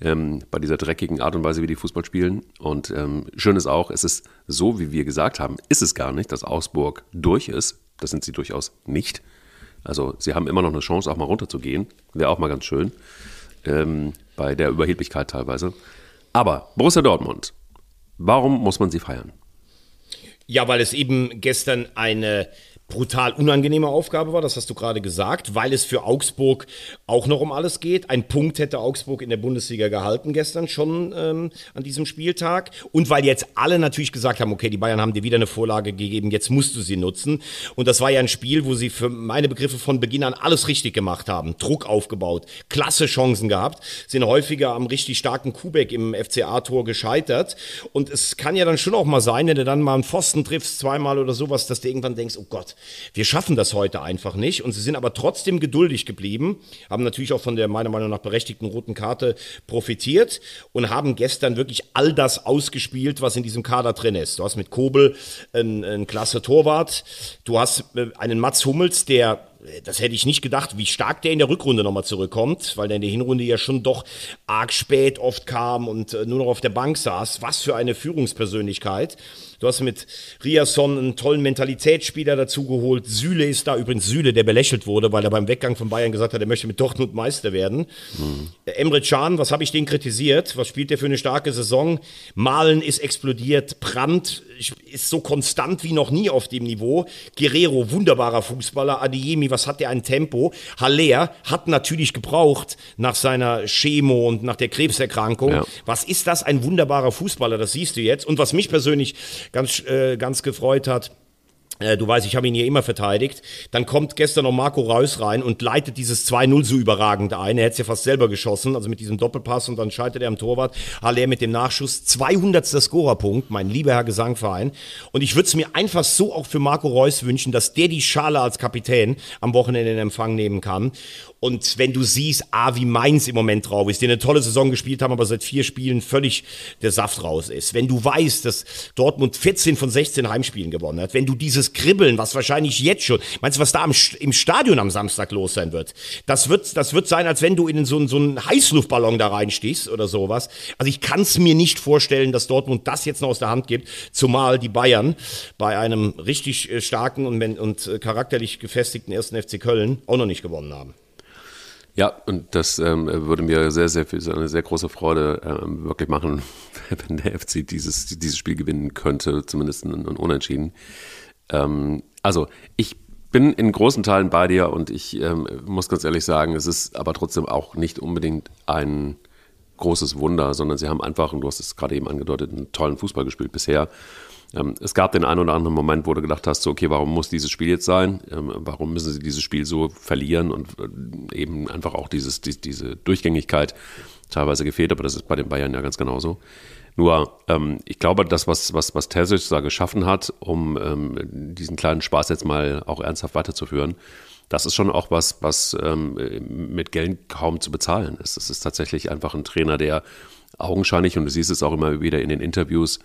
Ähm, bei dieser dreckigen Art und Weise, wie die Fußball spielen. Und ähm, schön ist auch, es ist so, wie wir gesagt haben, ist es gar nicht, dass Augsburg durch ist. Das sind sie durchaus nicht. Also sie haben immer noch eine Chance, auch mal runterzugehen. Wäre auch mal ganz schön ähm, bei der Überheblichkeit teilweise. Aber Borussia Dortmund, warum muss man sie feiern? Ja, weil es eben gestern eine brutal unangenehme Aufgabe war, das hast du gerade gesagt, weil es für Augsburg auch noch um alles geht. Ein Punkt hätte Augsburg in der Bundesliga gehalten gestern schon ähm, an diesem Spieltag. Und weil jetzt alle natürlich gesagt haben, okay, die Bayern haben dir wieder eine Vorlage gegeben, jetzt musst du sie nutzen. Und das war ja ein Spiel, wo sie für meine Begriffe von Beginn an alles richtig gemacht haben. Druck aufgebaut, klasse Chancen gehabt, sind häufiger am richtig starken Kubek im FCA-Tor gescheitert. Und es kann ja dann schon auch mal sein, wenn du dann mal einen Pfosten triffst, zweimal oder sowas, dass du irgendwann denkst, oh Gott, wir schaffen das heute einfach nicht und sie sind aber trotzdem geduldig geblieben, haben natürlich auch von der meiner Meinung nach berechtigten roten Karte profitiert und haben gestern wirklich all das ausgespielt, was in diesem Kader drin ist. Du hast mit Kobel einen, äh, einen klasse Torwart, du hast äh, einen Mats Hummels, der äh, das hätte ich nicht gedacht, wie stark der in der Rückrunde nochmal zurückkommt, weil der in der Hinrunde ja schon doch arg spät oft kam und nur noch auf der Bank saß. Was für eine Führungspersönlichkeit. Du hast mit Riasson einen tollen Mentalitätsspieler dazu geholt. Süle ist da übrigens Süle, der belächelt wurde, weil er beim Weggang von Bayern gesagt hat, er möchte mit Dortmund Meister werden. Mhm. Emre Can, was habe ich den kritisiert? Was spielt der für eine starke Saison? Malen ist explodiert. Brandt ist so konstant wie noch nie auf dem Niveau. Guerrero, wunderbarer Fußballer. Adiemi, was hat der ein Tempo? Haller hat natürlich gebraucht nach seiner Chemo und nach der Krebserkrankung. Ja. Was ist das? Ein wunderbarer Fußballer, das siehst du jetzt. Und was mich persönlich ganz, äh, ganz gefreut hat äh, du weißt, ich habe ihn hier immer verteidigt. Dann kommt gestern noch Marco Reus rein und leitet dieses 2-0 so überragend ein. Er hätte es ja fast selber geschossen, also mit diesem Doppelpass und dann scheitert er am Torwart. Haller mit dem Nachschuss. 200. Scorerpunkt, mein lieber Herr Gesangverein. Und ich würde es mir einfach so auch für Marco Reus wünschen, dass der die Schale als Kapitän am Wochenende in Empfang nehmen kann. Und wenn du siehst, ah, wie Mainz im Moment drauf ist, die eine tolle Saison gespielt haben, aber seit vier Spielen völlig der Saft raus ist. Wenn du weißt, dass Dortmund 14 von 16 Heimspielen gewonnen hat, wenn du dieses Kribbeln, was wahrscheinlich jetzt schon, meinst du, was da im Stadion am Samstag los sein wird? Das wird, das wird sein, als wenn du in so, einen, so einen Heißluftballon da reinstichst oder sowas. Also ich kann es mir nicht vorstellen, dass Dortmund das jetzt noch aus der Hand gibt, zumal die Bayern bei einem richtig äh, starken und, und äh, charakterlich gefestigten ersten FC Köln auch noch nicht gewonnen haben. Ja, und das ähm, würde mir sehr, sehr viel, eine sehr große Freude ähm, wirklich machen, *laughs* wenn der FC dieses, dieses Spiel gewinnen könnte, zumindest ein, ein Unentschieden. Ähm, also, ich bin in großen Teilen bei dir und ich ähm, muss ganz ehrlich sagen, es ist aber trotzdem auch nicht unbedingt ein großes Wunder, sondern sie haben einfach, und du hast es gerade eben angedeutet, einen tollen Fußball gespielt bisher. Ähm, es gab den einen oder anderen Moment, wo du gedacht hast, so, okay, warum muss dieses Spiel jetzt sein? Ähm, warum müssen sie dieses Spiel so verlieren? Und äh, eben einfach auch dieses, die, diese Durchgängigkeit teilweise gefehlt, aber das ist bei den Bayern ja ganz genauso. Nur, ähm, ich glaube, das, was, was, was Terzic da geschaffen hat, um ähm, diesen kleinen Spaß jetzt mal auch ernsthaft weiterzuführen, das ist schon auch was, was ähm, mit Geld kaum zu bezahlen ist. Es ist tatsächlich einfach ein Trainer, der augenscheinlich, und du siehst es auch immer wieder in den Interviews,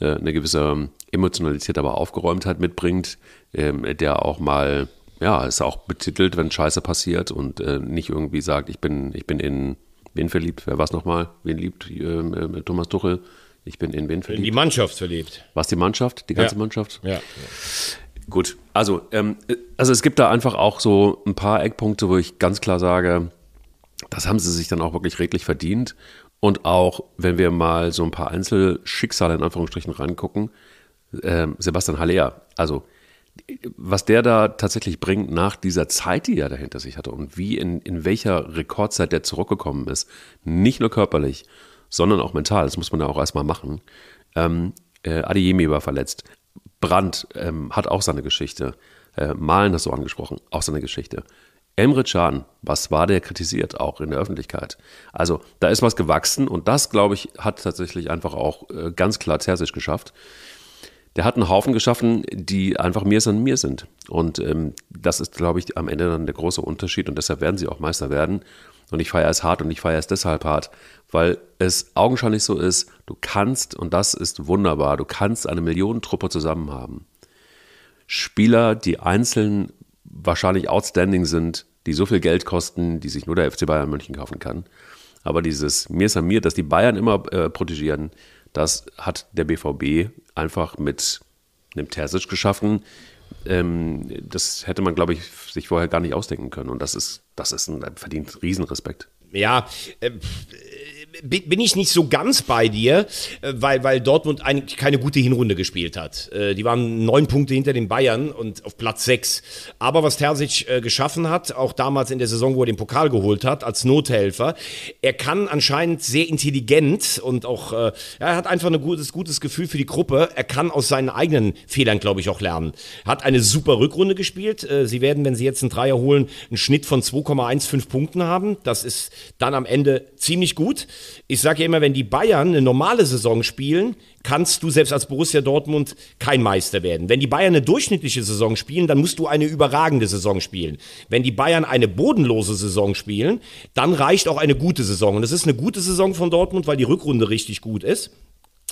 äh, eine gewisse ähm, Emotionalität, aber Aufgeräumtheit mitbringt, ähm, der auch mal, ja, ist auch betitelt, wenn Scheiße passiert und äh, nicht irgendwie sagt, ich bin, ich bin in wen verliebt, wer war es nochmal, wen liebt ähm, äh, Thomas Tuchel, ich bin in wen verliebt. In die Mannschaft verliebt. Was die Mannschaft, die ganze ja. Mannschaft? Ja. Gut, also, ähm, äh, also es gibt da einfach auch so ein paar Eckpunkte, wo ich ganz klar sage, das haben sie sich dann auch wirklich redlich verdient. Und auch, wenn wir mal so ein paar Einzelschicksale in Anführungsstrichen reingucken, äh, Sebastian Haller, also was der da tatsächlich bringt nach dieser Zeit, die er dahinter sich hatte und wie in, in welcher Rekordzeit der zurückgekommen ist, nicht nur körperlich, sondern auch mental, das muss man ja auch erstmal machen. Ähm, äh, Adeyemi war verletzt. Brandt ähm, hat auch seine Geschichte. Äh, Malen hast du angesprochen, auch seine Geschichte. Emre Can, was war der kritisiert, auch in der Öffentlichkeit? Also da ist was gewachsen und das, glaube ich, hat tatsächlich einfach auch äh, ganz klar Terzic geschafft. Der hat einen Haufen geschaffen, die einfach mir sind, mir sind. Und ähm, das ist, glaube ich, am Ende dann der große Unterschied und deshalb werden sie auch Meister werden. Und ich feiere es hart und ich feiere es deshalb hart, weil es augenscheinlich so ist, du kannst, und das ist wunderbar, du kannst eine Millionentruppe zusammen haben. Spieler, die einzeln wahrscheinlich outstanding sind, die so viel Geld kosten, die sich nur der FC Bayern München kaufen kann. Aber dieses Mir ist an mir, dass die Bayern immer äh, protegieren, das hat der BVB einfach mit einem Terzic geschaffen. Ähm, das hätte man, glaube ich, sich vorher gar nicht ausdenken können. Und das ist, das ist ein verdient Riesenrespekt. Ja, äh, bin ich nicht so ganz bei dir, äh, weil, weil Dortmund eigentlich keine gute Hinrunde gespielt hat. Äh, die waren neun Punkte hinter den Bayern und auf Platz sechs. Aber was Terzic äh, geschaffen hat, auch damals in der Saison, wo er den Pokal geholt hat, als Nothelfer, er kann anscheinend sehr intelligent und auch, er hat einfach ein gutes, gutes Gefühl für die Gruppe. Er kann aus seinen eigenen Fehlern, glaube ich, auch lernen. Hat eine super Rückrunde gespielt. Sie werden, wenn sie jetzt einen Dreier holen, einen Schnitt von 2,15 Punkten haben. Das ist dann am Ende ziemlich gut. Ich sage ja immer, wenn die Bayern eine normale Saison spielen, kannst du selbst als Borussia Dortmund kein Meister werden. Wenn die Bayern eine durchschnittliche Saison spielen, dann musst du eine überragende Saison spielen. Wenn die Bayern eine bodenlose Saison spielen, dann reicht auch eine gute Saison. Und es ist eine gute Saison von Dortmund, weil die Rückrunde richtig gut ist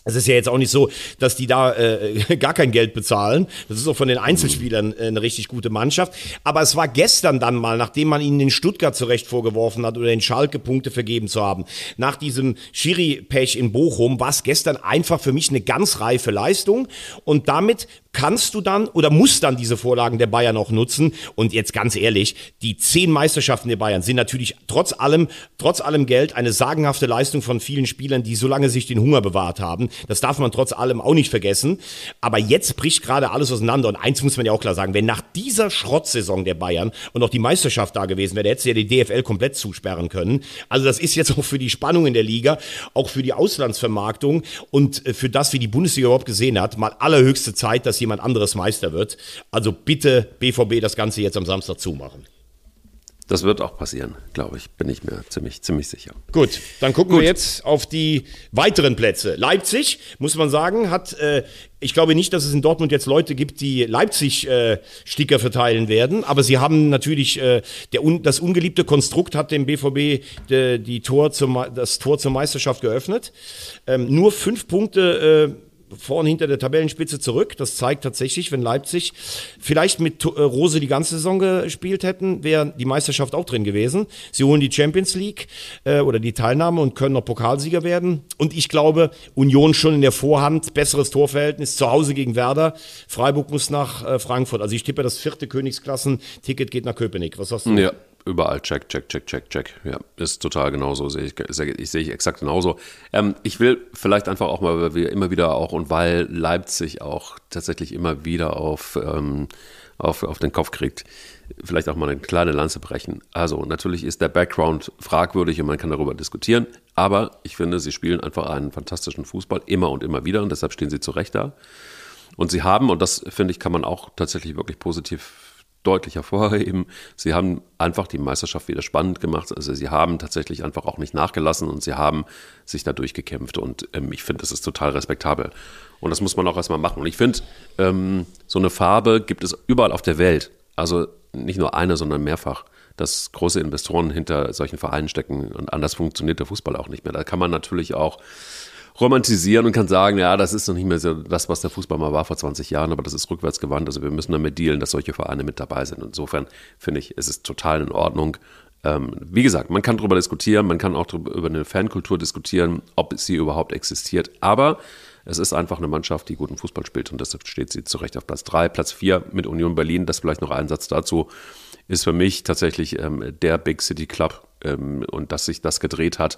es ist ja jetzt auch nicht so, dass die da äh, *laughs* gar kein Geld bezahlen. Das ist auch von den Einzelspielern äh, eine richtig gute Mannschaft. Aber es war gestern dann mal, nachdem man ihnen den Stuttgart zurecht vorgeworfen hat oder den Schalke Punkte vergeben zu haben, nach diesem Schiri-Pech in Bochum, war es gestern einfach für mich eine ganz reife Leistung. Und damit kannst du dann oder musst dann diese Vorlagen der Bayern auch nutzen. Und jetzt ganz ehrlich, die zehn Meisterschaften der Bayern sind natürlich trotz allem, trotz allem Geld eine sagenhafte Leistung von vielen Spielern, die so lange sich den Hunger bewahrt haben. Das darf man trotz allem auch nicht vergessen. Aber jetzt bricht gerade alles auseinander. Und eins muss man ja auch klar sagen, wenn nach dieser Schrottsaison der Bayern und auch die Meisterschaft da gewesen wäre, hätte sie ja die DFL komplett zusperren können. Also das ist jetzt auch für die Spannung in der Liga, auch für die Auslandsvermarktung und äh, für das, wie die Bundesliga überhaupt gesehen hat, mal allerhöchste Zeit, dass jemand anderes Meister wird. Also bitte BVB das Ganze jetzt am Samstag zumachen. Das wird auch passieren, glaube ich, bin ich mir ziemlich, ziemlich sicher. Gut, dann gucken Gut. wir jetzt auf die weiteren Plätze. Leipzig, muss man sagen, hat, äh, ich glaube nicht, dass es in Dortmund jetzt Leute gibt, die Leipzig-Sticker äh, verteilen werden, aber sie haben natürlich, äh, der, un, das ungeliebte Konstrukt hat dem BVB de, äh, die Tor zum, das Tor zur Meisterschaft geöffnet. Ähm, nur fünf Punkte äh, vorn hinter der Tabellenspitze zurück. Das zeigt tatsächlich, wenn Leipzig vielleicht mit äh, Rose die ganze Saison gespielt hätten, wäre die Meisterschaft auch drin gewesen. Sie holen die Champions League äh, oder die Teilnahme und können noch Pokalsieger werden. Und ich glaube, Union schon in der Vorhand, besseres Torverhältnis zu Hause gegen Werder. Freiburg muss nach äh, Frankfurt. Also ich tippe, das vierte Königsklassen-Ticket geht nach Köpenick. Was sagst du? Ja. Überall check, check, check, check, check. Ja, ist total genauso. Sehe ich, sehe ich, seh ich exakt genauso. Ähm, ich will vielleicht einfach auch mal, weil wir immer wieder auch und weil Leipzig auch tatsächlich immer wieder auf, ähm, auf, auf den Kopf kriegt, vielleicht auch mal eine kleine Lanze brechen. Also, natürlich ist der Background fragwürdig und man kann darüber diskutieren. Aber ich finde, sie spielen einfach einen fantastischen Fußball immer und immer wieder und deshalb stehen sie zu Recht da. Und sie haben, und das finde ich, kann man auch tatsächlich wirklich positiv deutlich hervorheben. *laughs* Sie haben einfach die Meisterschaft wieder spannend gemacht. Also sie haben tatsächlich einfach auch nicht nachgelassen und sie haben sich dadurch gekämpft. Und ähm, ich finde, das ist total respektabel. Und das muss man auch erstmal machen. Und ich finde, ähm, so eine Farbe gibt es überall auf der Welt. Also nicht nur eine, sondern mehrfach. Dass große Investoren hinter solchen Vereinen stecken und anders funktioniert der Fußball auch nicht mehr. Da kann man natürlich auch romantisieren und kann sagen, ja, das ist noch nicht mehr so das, was der Fußball mal war vor 20 Jahren, aber das ist rückwärts gewandt. Also wir müssen damit dealen, dass solche Vereine mit dabei sind. Insofern finde ich, ist es total in Ordnung. Ähm, wie gesagt, man kann darüber diskutieren, man kann auch drüber, über eine Fankultur diskutieren, ob sie überhaupt existiert. Aber es ist einfach eine Mannschaft, die guten Fußball spielt und deshalb steht sie zu Recht auf Platz 3. Platz 4 mit Union Berlin, das vielleicht noch ein Satz dazu, ist für mich tatsächlich ähm, der Big City Club ähm, und dass sich das gedreht hat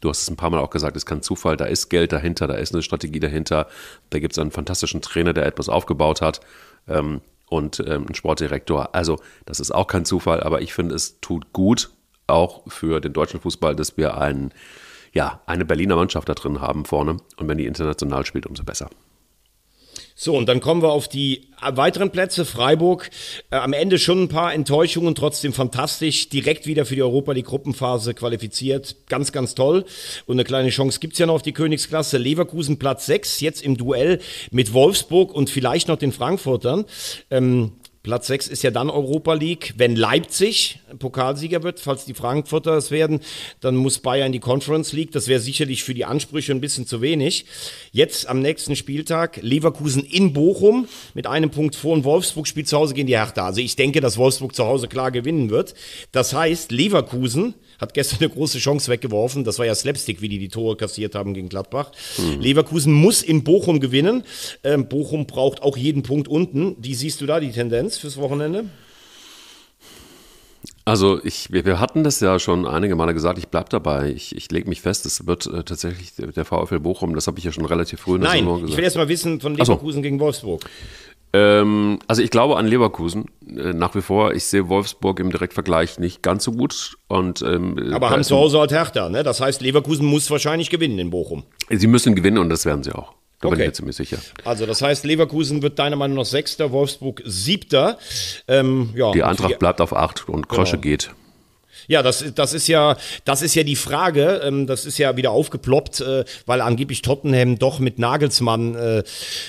Du hast es ein paar Mal auch gesagt, es ist kein Zufall, da ist Geld dahinter, da ist eine Strategie dahinter, da gibt es einen fantastischen Trainer, der etwas aufgebaut hat ähm, und ähm, einen Sportdirektor. Also das ist auch kein Zufall, aber ich finde, es tut gut, auch für den deutschen Fußball, dass wir einen, ja, eine Berliner Mannschaft da drin haben vorne und wenn die international spielt, umso besser. So, und dann kommen wir auf die weiteren Plätze. Freiburg äh, am Ende schon ein paar Enttäuschungen, trotzdem fantastisch. Direkt wieder für die Europa die Gruppenphase qualifiziert. Ganz, ganz toll. Und eine kleine Chance gibt's ja noch auf die Königsklasse. Leverkusen Platz 6, jetzt im Duell mit Wolfsburg und vielleicht noch den Frankfurtern. Ähm, Platz 6 ist ja dann Europa League. Wenn Leipzig Pokalsieger wird, falls die Frankfurter es werden, dann muss Bayern die Conference League. Das wäre sicherlich für die Ansprüche ein bisschen zu wenig. Jetzt am nächsten Spieltag Leverkusen in Bochum mit einem Punkt vor und Wolfsburg spielt zu Hause gegen die Hertha. Also ich denke, dass Wolfsburg zu Hause klar gewinnen wird. Das heißt, Leverkusen hat gestern eine große Chance weggeworfen. Das war ja Slapstick, wie die die Tore kassiert haben gegen Gladbach. Mhm. Leverkusen muss in Bochum gewinnen. Ähm, Bochum braucht auch jeden Punkt unten. Die siehst du da, die Tendenz fürs Wochenende? Also ich, wir, wir hatten das ja schon einige Male gesagt, ich bleibe dabei, ich, ich lege mich fest, es wird äh, tatsächlich der VfL Bochum, das habe ich ja schon relativ früh in der Nein, Saison gesagt. ich will erst mal wissen von Leverkusen so. gegen Wolfsburg. Ähm, also ich glaube an Leverkusen äh, nach wie vor. Ich sehe Wolfsburg im Direktvergleich nicht ganz so gut. Und, ähm, Aber haben zu Hause halt Hertha, ne? Das heißt, Leverkusen muss wahrscheinlich gewinnen in Bochum. Sie müssen gewinnen und das werden sie auch. Da okay. bin ich mir ziemlich sicher. Also, das heißt, Leverkusen wird deiner Meinung nach Sechster, Wolfsburg Siebter. Ähm, ja, die Eintracht die, bleibt auf Acht und Krosche genau. geht. Ja, das, das, ist ja, das ist ja die Frage. Ähm, das ist ja wieder aufgeploppt, äh, weil angeblich Tottenham doch mit Nagelsmann äh,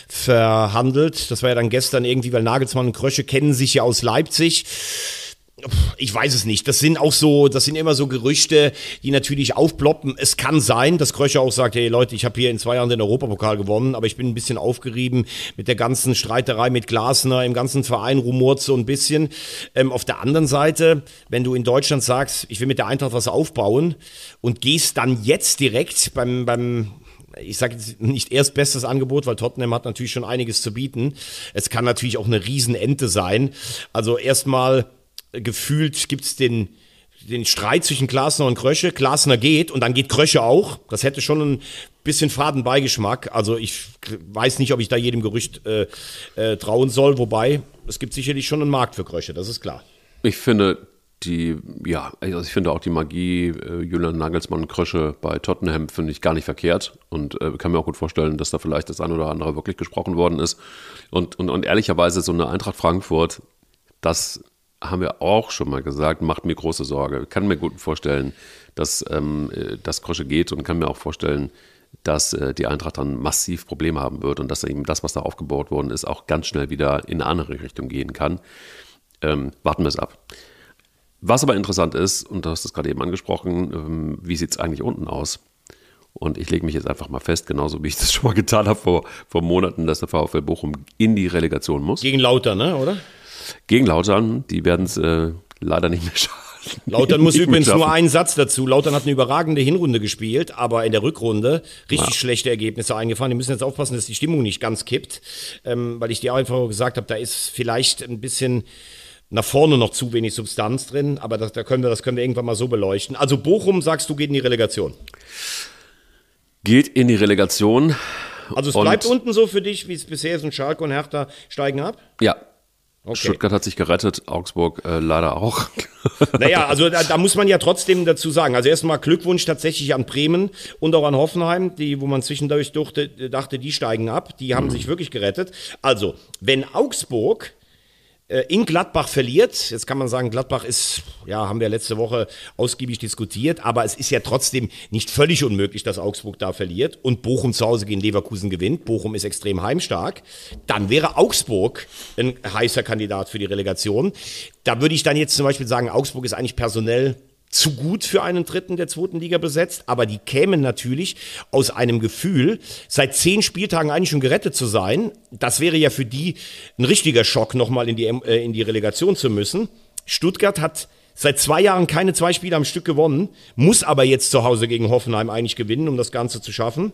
verhandelt. Das war ja dann gestern irgendwie, weil Nagelsmann und Krösche kennen sich ja aus Leipzig ich weiß es nicht. Das sind auch so, das sind immer so Gerüchte, die natürlich aufploppen. Es kann sein, dass Kröcher auch sagt, hey Leute, ich habe hier in zwei Jahren den Europapokal gewonnen, aber ich bin ein bisschen aufgerieben mit der ganzen Streiterei mit Glasner, im ganzen Verein rumort so ein bisschen. Ähm, auf der anderen Seite, wenn du in Deutschland sagst, ich will mit der Eintracht was aufbauen und gehst dann jetzt direkt beim, beim ich sage jetzt nicht erst bestes Angebot, weil Tottenham hat natürlich schon einiges zu bieten. Es kann natürlich auch eine Riesenente sein. Also erstmal gefühlt gibt es den, den Streit zwischen Glasner und Krösche. Glasner geht und dann geht Krösche auch. Das hätte schon ein bisschen Fadenbeigeschmack. Also ich weiß nicht, ob ich da jedem Gerücht äh, äh, trauen soll. Wobei, es gibt sicherlich schon einen Markt für Krösche, das ist klar. Ich finde die, ja, also ich finde auch die Magie äh, Julian Nagelsmann Krösche bei Tottenham finde ich gar nicht verkehrt und äh, kann mir auch gut vorstellen, dass da vielleicht das ein oder andere wirklich gesprochen worden ist. Und, und, und ehrlicherweise so eine Eintracht Frankfurt, das haben wir auch schon mal gesagt, macht mir große Sorge. Ich kann mir gut vorstellen, dass ähm, äh, das Krosche geht und kann mir auch vorstellen, dass äh, die Eintracht dann massiv Probleme haben wird und dass eben das, was da aufgebaut worden ist, auch ganz schnell wieder in eine andere Richtung gehen kann. Ähm, warten wir es ab. Was aber interessant ist, und du hast es gerade eben angesprochen, ähm, wie sieht es eigentlich unten aus? Und ich lege mich jetzt einfach mal fest, genauso wie ich das schon mal getan habe vor, vor Monaten, dass der VfL Bochum in die Relegation muss. Gegen Lauter, ne, oder? Gegen Lautern, die werden es äh, leider nicht mehr *laughs* schaffen. Lautern muss übrigens nur einen Satz dazu. Lautern hat eine überragende Hinrunde gespielt, aber in der Rückrunde richtig ja. schlechte Ergebnisse eingefahren. Die müssen jetzt aufpassen, dass die Stimmung nicht ganz kippt, ähm, weil ich dir einfach gesagt habe, da ist vielleicht ein bisschen nach vorne noch zu wenig Substanz drin, aber das, da können wir, das können wir irgendwann mal so beleuchten. Also Bochum, sagst du, geht in die Relegation. Geht in die Relegation. Also es bleibt unten so für dich, wie es bisher ist und Schalke und Hertha steigen ab? Ja, Okay. Stuttgart hat sich gerettet, Augsburg äh, leider auch. *laughs* Naja, also da, da, muss man ja trotzdem dazu sagen. Also erstmal Glückwunsch tatsächlich an Bremen und auch an Hoffenheim, die, wo man zwischendurch durfte, dachte, die steigen ab. Die haben mhm. sich wirklich gerettet. Also, wenn Augsburg äh, in Gladbach verliert. Jetzt kann man sagen, Gladbach ist, ja, haben wir letzte Woche ausgiebig diskutiert, aber es ist ja trotzdem nicht völlig unmöglich, dass Augsburg da verliert und Bochum zu Hause gegen Leverkusen gewinnt. Bochum ist extrem heimstark. Dann wäre Augsburg ein heißer Kandidat für die Relegation. Da würde ich dann jetzt zum Beispiel sagen, Augsburg ist eigentlich personell zu gut für einen Dritten der zweiten Liga besetzt, aber die kämen natürlich aus einem Gefühl, seit zehn Spieltagen eigentlich schon gerettet zu sein. Das wäre ja für die ein richtiger Schock, nochmal in die, äh, in die Relegation zu müssen. Stuttgart hat seit zwei Jahren keine zwei Spiele am Stück gewonnen, muss aber jetzt zu Hause gegen Hoffenheim eigentlich gewinnen, um das Ganze zu schaffen.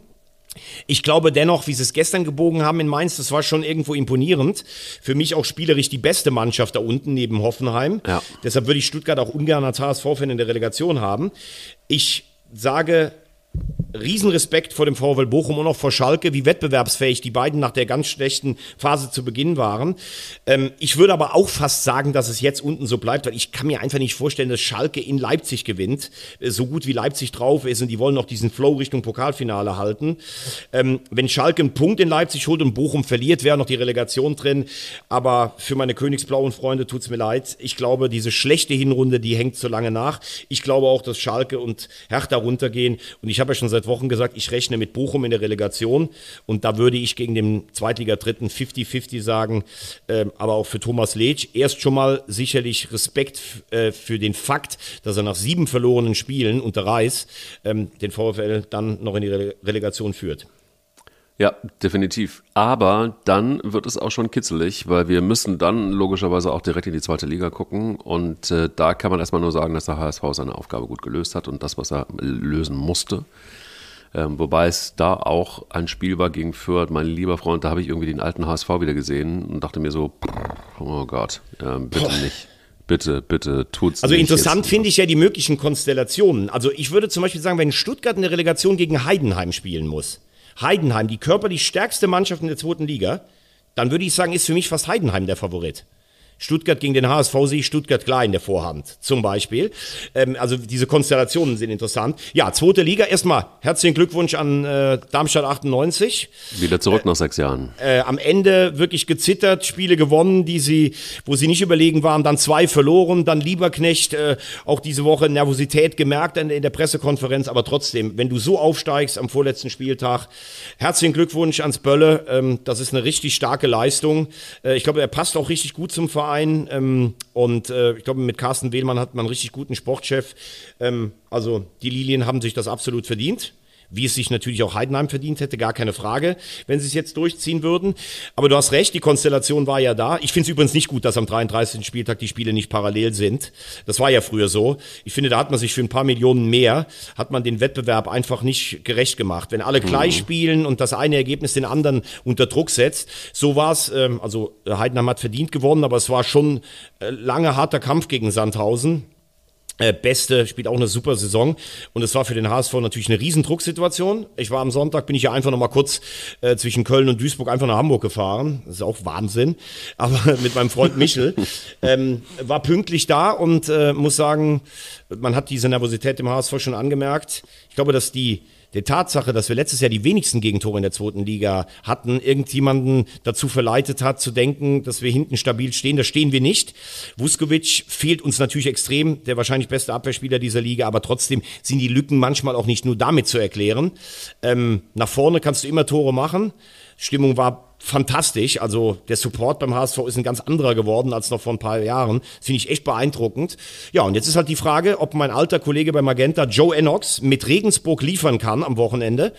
Ich glaube dennoch, wie sie es gestern gebogen haben in Mainz, das war schon irgendwo imponierend. Für mich auch spielerisch die beste Mannschaft da unten neben Hoffenheim. Ja. Deshalb würde ich Stuttgart auch ungern als HSV-Fan in der Relegation haben. Ich sage, Riesenrespekt vor dem VfL Bochum und auch vor Schalke, wie wettbewerbsfähig die beiden nach der ganz schlechten Phase zu Beginn waren. Ähm, ich würde aber auch fast sagen, dass es jetzt unten so bleibt, weil ich kann mir einfach nicht vorstellen, dass Schalke in Leipzig gewinnt, äh, so gut wie Leipzig drauf ist und die wollen noch diesen Flow Richtung Pokalfinale halten. Ähm, wenn Schalke einen Punkt in Leipzig holt und Bochum verliert, wäre noch die Relegation drin. Aber für meine Königsblauen Freunde tut es mir leid. Ich glaube, diese schlechte Hinrunde, die hängt zu lange nach. Ich glaube auch, dass Schalke und Hertha runtergehen und ich habe ja schon seit Wochen gesagt, ich rechne mit Bochum in der Relegation und da würde ich gegen den Zweitliga-Dritten 50-50 sagen, ähm, aber auch für Thomas Letsch. Erst schon mal sicherlich Respekt äh, für den Fakt, dass er nach sieben verlorenen Spielen unter Reis ähm, den VfL dann noch in die Re Relegation führt. Ja, definitiv. Aber dann wird es auch schon kitzelig, weil wir müssen dann logischerweise auch direkt in die zweite Liga gucken. Und äh, da kann man erstmal nur sagen, dass der HSV seine Aufgabe gut gelöst hat und das, was er lösen musste. Ähm, wobei es da auch ein Spiel war gegen Fürth. Mein lieber Freund, da habe ich irgendwie den alten HSV wieder gesehen und dachte mir so, oh Gott, äh, bitte Boah. nicht. Bitte, bitte, tut's Also nicht interessant finde ich ja die möglichen Konstellationen. Also ich würde zum Beispiel sagen, wenn Stuttgart eine Relegation gegen Heidenheim spielen muss, Heidenheim, die körperlich stärkste Mannschaft in der zweiten Liga, dann würde ich sagen, ist für mich fast Heidenheim der Favorit. Stuttgart gegen den HSV sehe ich Stuttgart klar in der Vorhand, zum Beispiel. Ähm, also diese Konstellationen sind interessant. Ja, zweite Liga. Erstmal herzlichen Glückwunsch an äh, Darmstadt 98. Wieder zurück äh, nach sechs Jahren. Äh, äh, am Ende wirklich gezittert, Spiele gewonnen, die sie, wo sie nicht überlegen waren, dann zwei verloren, dann Lieberknecht, äh, auch diese Woche Nervosität gemerkt in, in der Pressekonferenz, aber trotzdem, wenn du so aufsteigst am vorletzten Spieltag, herzlichen Glückwunsch ans Bölle. Ähm, das ist eine richtig starke Leistung. Äh, ich glaube, er passt auch richtig gut zum Verein. Verein. Ähm, und äh, ich glaube, mit Carsten Wehlmann hat man einen richtig guten Sportchef. Ähm, also die Lilien haben sich das absolut verdient wie es sich natürlich auch Heidenheim verdient hätte, gar keine Frage, wenn sie es jetzt durchziehen würden. Aber du hast recht, die Konstellation war ja da. Ich finde es übrigens nicht gut, dass am 33. Spieltag die Spiele nicht parallel sind. Das war ja früher so. Ich finde, da hat man sich für ein paar Millionen mehr, hat man den Wettbewerb einfach nicht gerecht gemacht. Wenn alle gleich mhm. spielen und das eine Ergebnis den anderen unter Druck setzt, so war es, ähm, also äh, Heidenheim hat verdient gewonnen, aber es war schon äh, lange harter Kampf gegen Sandhausen. Äh, Beste, spielt auch eine super Saison und es war für den HSV natürlich eine Riesendrucksituation. Ich war am Sonntag, bin ich ja einfach nochmal kurz äh, zwischen Köln und Duisburg einfach nach Hamburg gefahren. Das ist auch Wahnsinn, *laughs* aber mit meinem Freund Michel. *laughs* ähm, war pünktlich da und äh, muss sagen, man hat diese Nervosität im HSV schon angemerkt. Ich glaube, dass die der Tatsache, dass wir letztes Jahr die wenigsten Gegentore in der zweiten Liga hatten, irgendjemanden dazu verleitet hat, zu denken, dass wir hinten stabil stehen. Da stehen wir nicht. Vuskovic fehlt uns natürlich extrem, der wahrscheinlich beste Abwehrspieler dieser Liga, aber trotzdem sind die Lücken manchmal auch nicht nur damit zu erklären. Ähm, nach vorne kannst du immer Tore machen. Stimmung war fantastisch. Also der Support beim HSV ist ein ganz anderer geworden als noch vor ein paar Jahren. Das finde ich echt beeindruckend. Ja, und jetzt ist halt die Frage, ob mein alter Kollege bei Magenta, Joe Enox, mit Regensburg liefern kann am Wochenende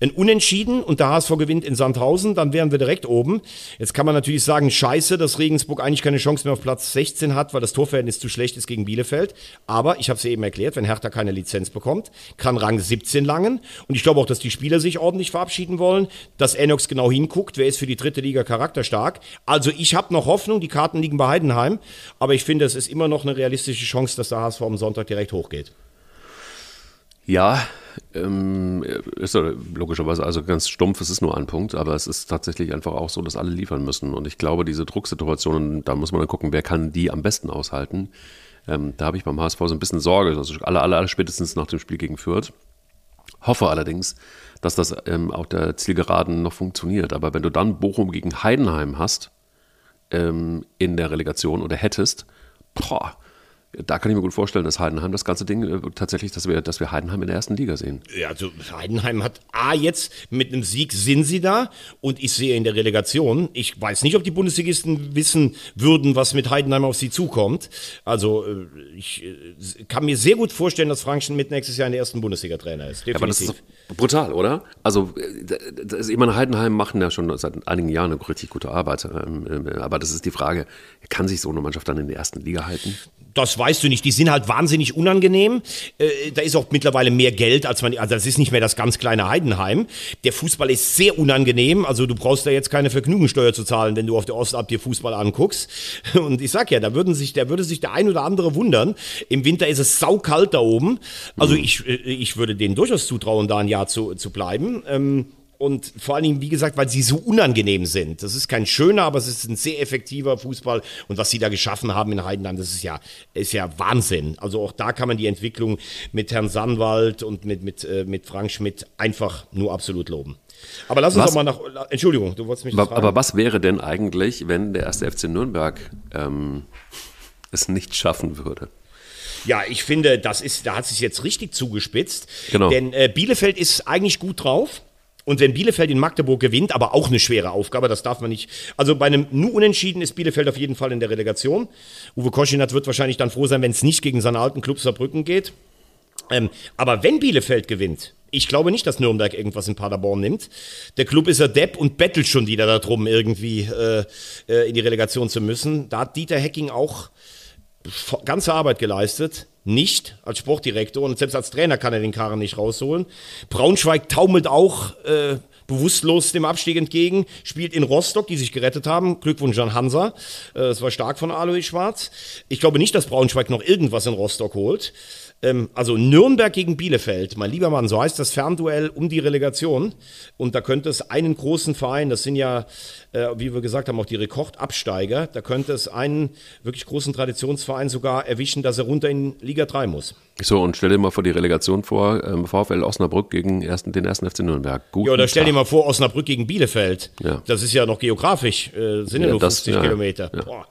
ein Unentschieden und der HSV gewinnt in Sandhausen, dann wären wir direkt oben. Jetzt kann man natürlich sagen, scheiße, dass Regensburg eigentlich keine Chance mehr auf Platz 16 hat, weil das Torverhältnis zu schlecht ist gegen Bielefeld. Aber ich habe es eben erklärt, wenn Hertha keine Lizenz bekommt, kann Rang 17 langen. Und ich glaube auch, dass die Spieler sich ordentlich verabschieden wollen, dass Enox genau hinguckt, wer ist für die dritte Liga charakterstark. Also ich habe noch Hoffnung, die Karten liegen bei Heidenheim. Aber ich finde, es ist immer noch eine realistische Chance, dass der HSV am Sonntag direkt hochgeht. Ja, ähm, ist logischerweise also ganz stumpf, es ist nur ein Punkt, aber es ist tatsächlich einfach auch so, dass alle liefern müssen. Und ich glaube, diese Drucksituationen, da muss man dann gucken, wer kann die am besten aushalten. Ähm, da habe ich beim HSV so ein bisschen Sorge, also alle, alle, alle spätestens nach dem Spiel gegen Fürth. Hoffe allerdings, dass das ähm, auch der Zielgeraden noch funktioniert. Aber wenn du dann Bochum gegen Heidenheim hast ähm, in der Relegation oder hättest, boah, da kann ich mir gut vorstellen, dass Heidenheim das ganze Ding äh, tatsächlich, dass wir, dass wir Heidenheim in der ersten Liga sehen. Ja, also Heidenheim hat A jetzt mit einem Sieg sind sie da und ich sehe in der Relegation, ich weiß nicht, ob die Bundesligisten wissen würden, was mit Heidenheim auf sie zukommt. Also äh, ich äh, kann mir sehr gut vorstellen, dass Frankchen mit nächstes Jahr in der ersten Bundesliga Trainer ist. Definitiv. Ja, aber das ist brutal, oder? Also ich meine, Heidenheim machen ja schon seit einigen Jahren eine richtig gute Arbeit, ähm, aber das ist die Frage, kann sich so eine Mannschaft dann in der ersten Liga halten? Das war weißt du nicht, die sind halt wahnsinnig unangenehm. Äh, da ist auch mittlerweile mehr Geld, als man, also das ist nicht mehr das ganz kleine Heidenheim. Der Fußball ist sehr unangenehm, also du brauchst da jetzt keine Vergnügensteuer zu zahlen, wenn du auf der Ostab dir Fußball anguckst. *laughs* Und ich sag ja, da würden sich, da würde sich der ein oder andere wundern. Im Winter ist es saukalt da oben. Also mhm. ich, äh, ich würde denen durchaus zutrauen, da ein Jahr zu, zu bleiben. Ähm, und vor allen Dingen, wie gesagt, weil sie so unangenehm sind. Das ist kein schöner, aber es ist ein sehr effektiver Fußball. Und was sie da geschaffen haben in Heidenheim, das ist ja, ist ja Wahnsinn. Also auch da kann man die Entwicklung mit Herrn Sanwald und mit, mit, äh, mit Frank Schmidt einfach nur absolut loben. Aber lass uns was, doch mal nach. Entschuldigung, du wolltest mich. Wa, aber was wäre denn eigentlich, wenn der erste FC Nürnberg ähm, es nicht schaffen würde? Ja, ich finde, das ist, da hat sich jetzt richtig zugespitzt. Genau. Denn äh, Bielefeld ist eigentlich gut drauf. Und wenn Bielefeld in Magdeburg gewinnt, aber auch eine schwere Aufgabe, das darf man nicht. Also bei einem nur Unentschieden ist Bielefeld auf jeden Fall in der Relegation. Uwe Koschinat wird wahrscheinlich dann froh sein, wenn es nicht gegen seinen alten Club Saarbrücken geht. Ähm, aber wenn Bielefeld gewinnt, ich glaube nicht, dass Nürnberg irgendwas in Paderborn nimmt. Der Club ist ja Depp und bettelt schon wieder darum, irgendwie äh, äh, in die Relegation zu müssen. Da hat Dieter Hecking auch ganze Arbeit geleistet nicht als Sportdirektor und selbst als Trainer kann er den Karren nicht rausholen. Braunschweig taumelt auch äh, bewusstlos dem Abstieg entgegen, spielt in Rostock, die sich gerettet haben. Glückwunsch an Hansa. Äh, es war stark von Alois Schwarz. Ich glaube nicht, dass Braunschweig noch irgendwas in Rostock holt. Ähm, also Nürnberg gegen Bielefeld, mein lieber Mann, so heißt das Fernduell um die Relegation. Und da könnte es einen großen Verein, das sind ja, äh, wie wir gesagt haben, auch die Rekordabsteiger, da könnte es einen wirklich großen Traditionsverein sogar erwischen, dass er runter in Liga 3 muss. So, und stell dir mal vor die Relegation vor, ähm, VfL Osnabrück gegen ersten, den ersten FC Nürnberg. Guten ja, oder stell dir mal vor, Osnabrück gegen Bielefeld. Ja. Das ist ja noch geografisch, äh, sind ja, ja nur 50 ja, Kilometer. Boah.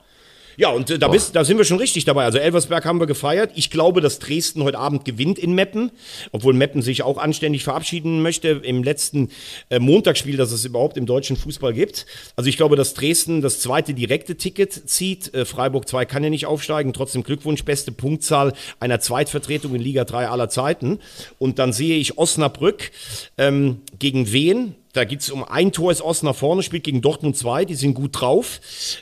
Ja, und äh, da, bist, da sind wir schon richtig dabei. Also Elversberg haben wir gefeiert. Ich glaube, dass Dresden heute Abend gewinnt in Meppen, obwohl Meppen sich auch anständig verabschieden möchte im letzten äh, Montagsspiel, das es überhaupt im deutschen Fußball gibt. Also ich glaube, dass Dresden das zweite direkte Ticket zieht. Äh, Freiburg 2 kann ja nicht aufsteigen. Trotzdem Glückwunsch, beste Punktzahl einer Zweitvertretung in Liga 3 aller Zeiten. Und dann sehe ich Osnabrück ähm, gegen Wen. Da geht es um ein Tor, ist Osnabrück vorne, spielt gegen Dortmund 2, die sind gut drauf.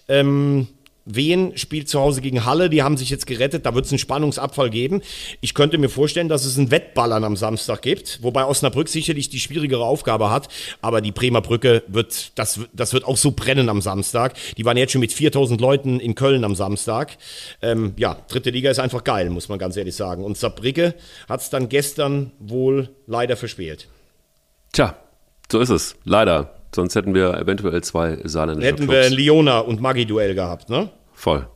Ähm, Wien spielt zu Hause gegen Halle? Die haben sich jetzt gerettet. Da wird es einen Spannungsabfall geben. Ich könnte mir vorstellen, dass es einen Wettballern am Samstag gibt, wobei Osnabrück sicherlich die schwierigere Aufgabe hat. Aber die Bremer Brücke wird, das, das wird auch so brennen am Samstag. Die waren jetzt schon mit 4000 Leuten in Köln am Samstag. Ähm, ja, dritte Liga ist einfach geil, muss man ganz ehrlich sagen. Und Saarbrücke hat es dann gestern wohl leider verspielt. Tja, so ist es. Leider. Sonst hätten wir eventuell zwei saarländische Hätten Clubs. wir ein Liona und Maggi-Duell gehabt, ne? Voll.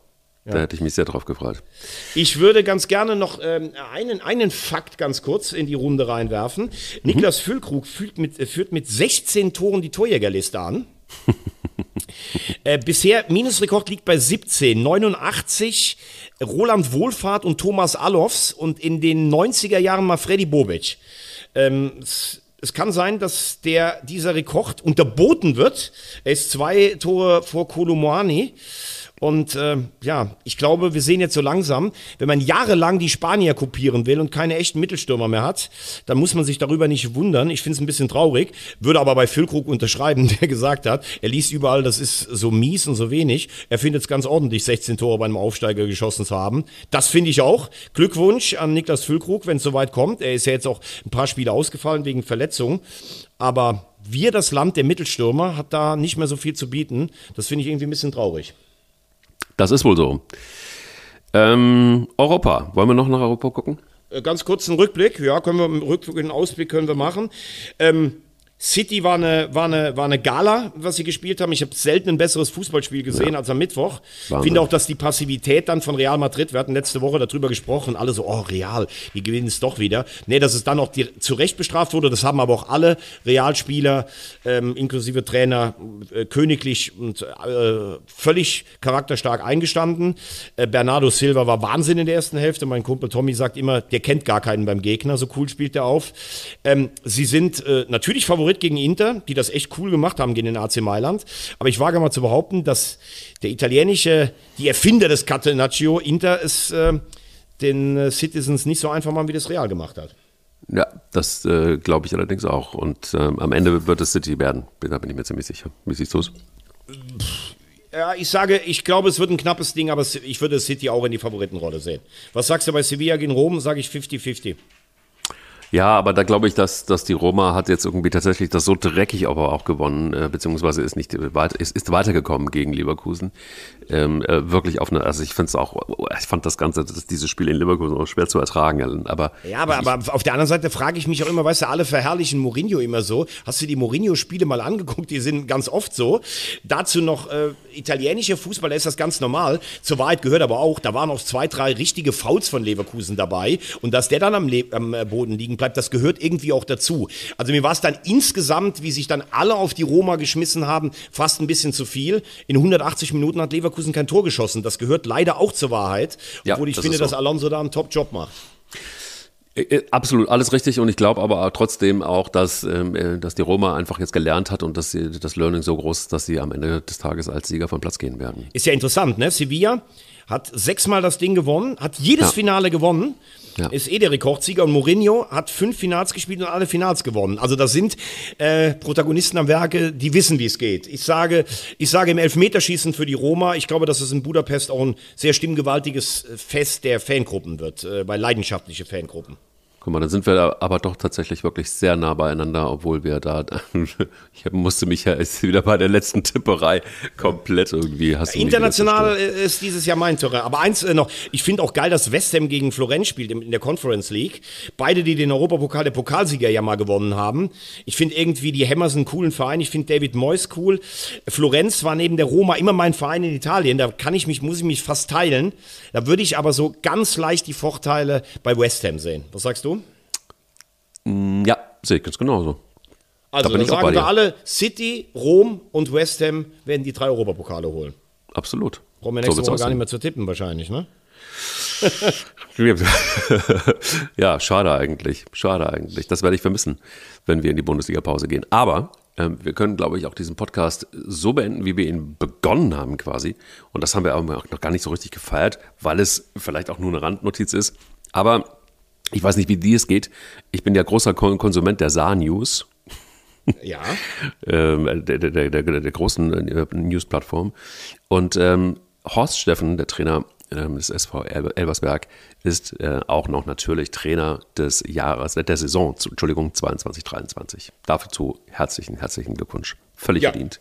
Ja. Da hätte ich mich sehr drauf gefreut. Ich würde ganz gerne noch ähm, einen, einen Fakt ganz kurz in die Runde reinwerfen. Mhm. Niklas Füllkrug äh, führt mit, führt mit 16 Toren die Torjägerliste an. *laughs* äh, bisher Minusrekord liegt bei 17, 89 Roland Wohlfahrt und Thomas Allofs und in den 90er Jahren mal Freddy Bobic. Ähm, es kann sein, dass der, dieser Rekord unterboten wird. Er ist zwei Tore vor Kolomani. Und äh, ja, ich glaube, wir sehen jetzt so langsam, wenn man jahrelang die Spanier kopieren will und keine echten Mittelstürmer mehr hat, dann muss man sich darüber nicht wundern. Ich finde es ein bisschen traurig, würde aber bei Füllkrug unterschreiben, *laughs* der gesagt hat, er liest überall, das ist so mies und so wenig. Er findet es ganz ordentlich, 16 Tore bei einem Aufsteiger geschossen zu haben. Das finde ich auch. Glückwunsch an Niklas Füllkrug, wenn es soweit kommt. Er ist ja jetzt auch ein paar Spiele ausgefallen wegen Verletzungen. Aber wir, das Land der Mittelstürmer, hat da nicht mehr so viel zu bieten. Das finde ich irgendwie ein bisschen traurig. Das ist wohl so. Ähm, Europa. Wollen wir noch nach Europa gucken? Äh, ganz kurz einen Rückblick. Ja, können wir einen Rückblick, einen Ausblick können wir machen. Ähm, City war eine, war, eine, war eine Gala, was sie gespielt haben. Ich habe selten ein besseres Fußballspiel gesehen ja. als am Mittwoch. Ich Finde auch, dass die Passivität dann von Real Madrid, wir hatten letzte Woche darüber gesprochen, alle so, oh Real, wir gewinnen es doch wieder. Nee, dass es dann auch zu Recht bestraft wurde, das haben aber auch alle Realspieler, ähm, inklusive Trainer, äh, königlich und äh, völlig charakterstark eingestanden. Äh, Bernardo Silva war Wahnsinn in der ersten Hälfte. Mein Kumpel Tommy sagt immer, der kennt gar keinen beim Gegner, so cool spielt er auf. Ähm, sie sind äh, natürlich favorisiert Favorit gegen Inter, die das echt cool gemacht haben gegen den AC Mailand. Aber ich wage mal zu behaupten, dass der italienische, die Erfinder des Catenaccio, Inter, es ähm, äh, den Citizens nicht so einfach machen, wie das Real gemacht hat. Ja, das äh, glaube ich allerdings auch. Und ähm, am Ende wird es City werden. Da bin ich mir ziemlich sicher. Wie siehst du es? Ja, ich sage, ich glaube, es wird ein knappes Ding, aber ich würde City auch in die Favoritenrolle sehen. Was sagst du bei Sevilla gegen Rom? Sage ich 50-50. Ja, aber da glaube ich, dass, dass die Roma hat jetzt irgendwie tatsächlich das so dreckig aber auch gewonnen, äh, beziehungsweise ist nicht äh, ist, ist weitergekommen gegen Leverkusen. Ähm, äh, wirklich auf eine, also ich finde es auch, ich fand das Ganze, das, dieses Spiel in Leverkusen auch schwer zu ertragen, aber. Ja, aber, ich, aber auf der anderen Seite frage ich mich auch immer, weißt du, alle verherrlichen Mourinho immer so. Hast du die Mourinho-Spiele mal angeguckt? Die sind ganz oft so. Dazu noch äh, italienische Fußballer ist das ganz normal. Zur Wahrheit gehört aber auch, da waren auch zwei, drei richtige Fouls von Leverkusen dabei und dass der dann am, Le am äh, Boden liegen bleibt. Das gehört irgendwie auch dazu. Also mir war es dann insgesamt, wie sich dann alle auf die Roma geschmissen haben, fast ein bisschen zu viel. In 180 Minuten hat Leverkusen kein Tor geschossen. Das gehört leider auch zur Wahrheit, obwohl ja, ich das finde, so. dass Alonso da einen Top-Job macht. Äh, äh, absolut, alles richtig und ich glaube aber trotzdem auch, dass, ähm, äh, dass die Roma einfach jetzt gelernt hat und dass sie, das Learning so groß ist, dass sie am Ende des Tages als Sieger vom Platz gehen werden. Ist ja interessant, ne? Sevilla hat sechsmal das Ding gewonnen, hat jedes ja. Finale gewonnen. Ja. Ist eh der Rekordsieger und Mourinho hat fünf Finals gespielt und alle Finals gewonnen. Also das sind äh, Protagonisten am Werke, die wissen, wie es geht. Ich sage, ich sage im Elfmeterschießen für die Roma, ich glaube, dass es in Budapest auch ein sehr stimmgewaltiges äh, Fest der Fangruppen wird, äh, bei leidenschaftliche Fangruppen. Guck mal, dann sind wir aber doch tatsächlich wirklich sehr nah beieinander, obwohl wir da, *laughs* ich musste mich ja jetzt wieder bei der letzten Tipperei komplett irgendwie hast ja, International ist dieses Jahr mein Terrain. Aber eins äh, noch, ich finde auch geil, dass West Ham gegen Florenz spielt in der Conference League. Beide, die den Europapokal der Pokalsieger ja mal gewonnen haben. Ich finde irgendwie die Hammers einen coolen Verein. Ich finde David Moyes cool. Florenz war neben der Roma immer mein Verein in Italien. Da kann ich mich, muss ich mich fast teilen. Da würde ich aber so ganz leicht die Vorteile bei West Ham sehen. Was sagst du? Mm, ja, sehe ich ganz genauso. Also, da ich sagen wir alle, City, Rom und West Ham werden die drei Europapokale holen. Absolut. Brauchen wir nächste so Woche aussehen. gar nicht mehr zu tippen wahrscheinlich, ne? *laughs* ja, schade eigentlich. Schade eigentlich. Das werde ich vermissen, wenn wir in die Bundesliga-Pause gehen. Aber äh, wir können, glaube ich, auch diesen Podcast so beenden, wie wir ihn begonnen haben quasi. Und das haben wir aber noch gar nicht so richtig gefeiert, weil es vielleicht auch nur eine Randnotiz ist. Aber ich weiß nicht, wie dir es geht. Ich bin ja großer Konsument der Saar-News. Ja. *laughs* ähm, der, der, der, der, großen äh, News-Plattform. Und ähm, Horst Steffen, der Trainer ähm, des SV Elbersberg, ist äh, auch noch natürlich Trainer des Jahres, der Saison, zu, Entschuldigung, 22, 23. Dazu herzlichen, herzlichen Glückwunsch. Völlig ja. verdient.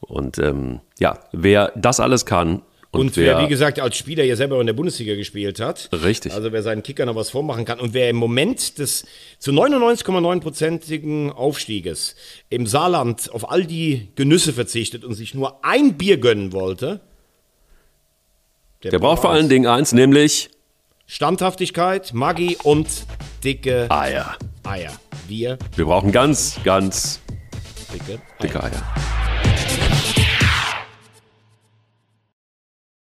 Und ähm, ja, wer das alles kann, und, und wer, wie gesagt, als Spieler ja selber in der Bundesliga gespielt hat. Richtig. Also wer seinen Kicker noch was vormachen kann. Und wer im Moment des zu 99,9-prozentigen Aufstieges im Saarland auf all die Genüsse verzichtet und sich nur ein Bier gönnen wollte, der, der braucht vor allen Dingen eins, nämlich Standhaftigkeit, Maggi und dicke Eier. Eier. Wir, Wir brauchen ganz, ganz dicke, dicke Eier.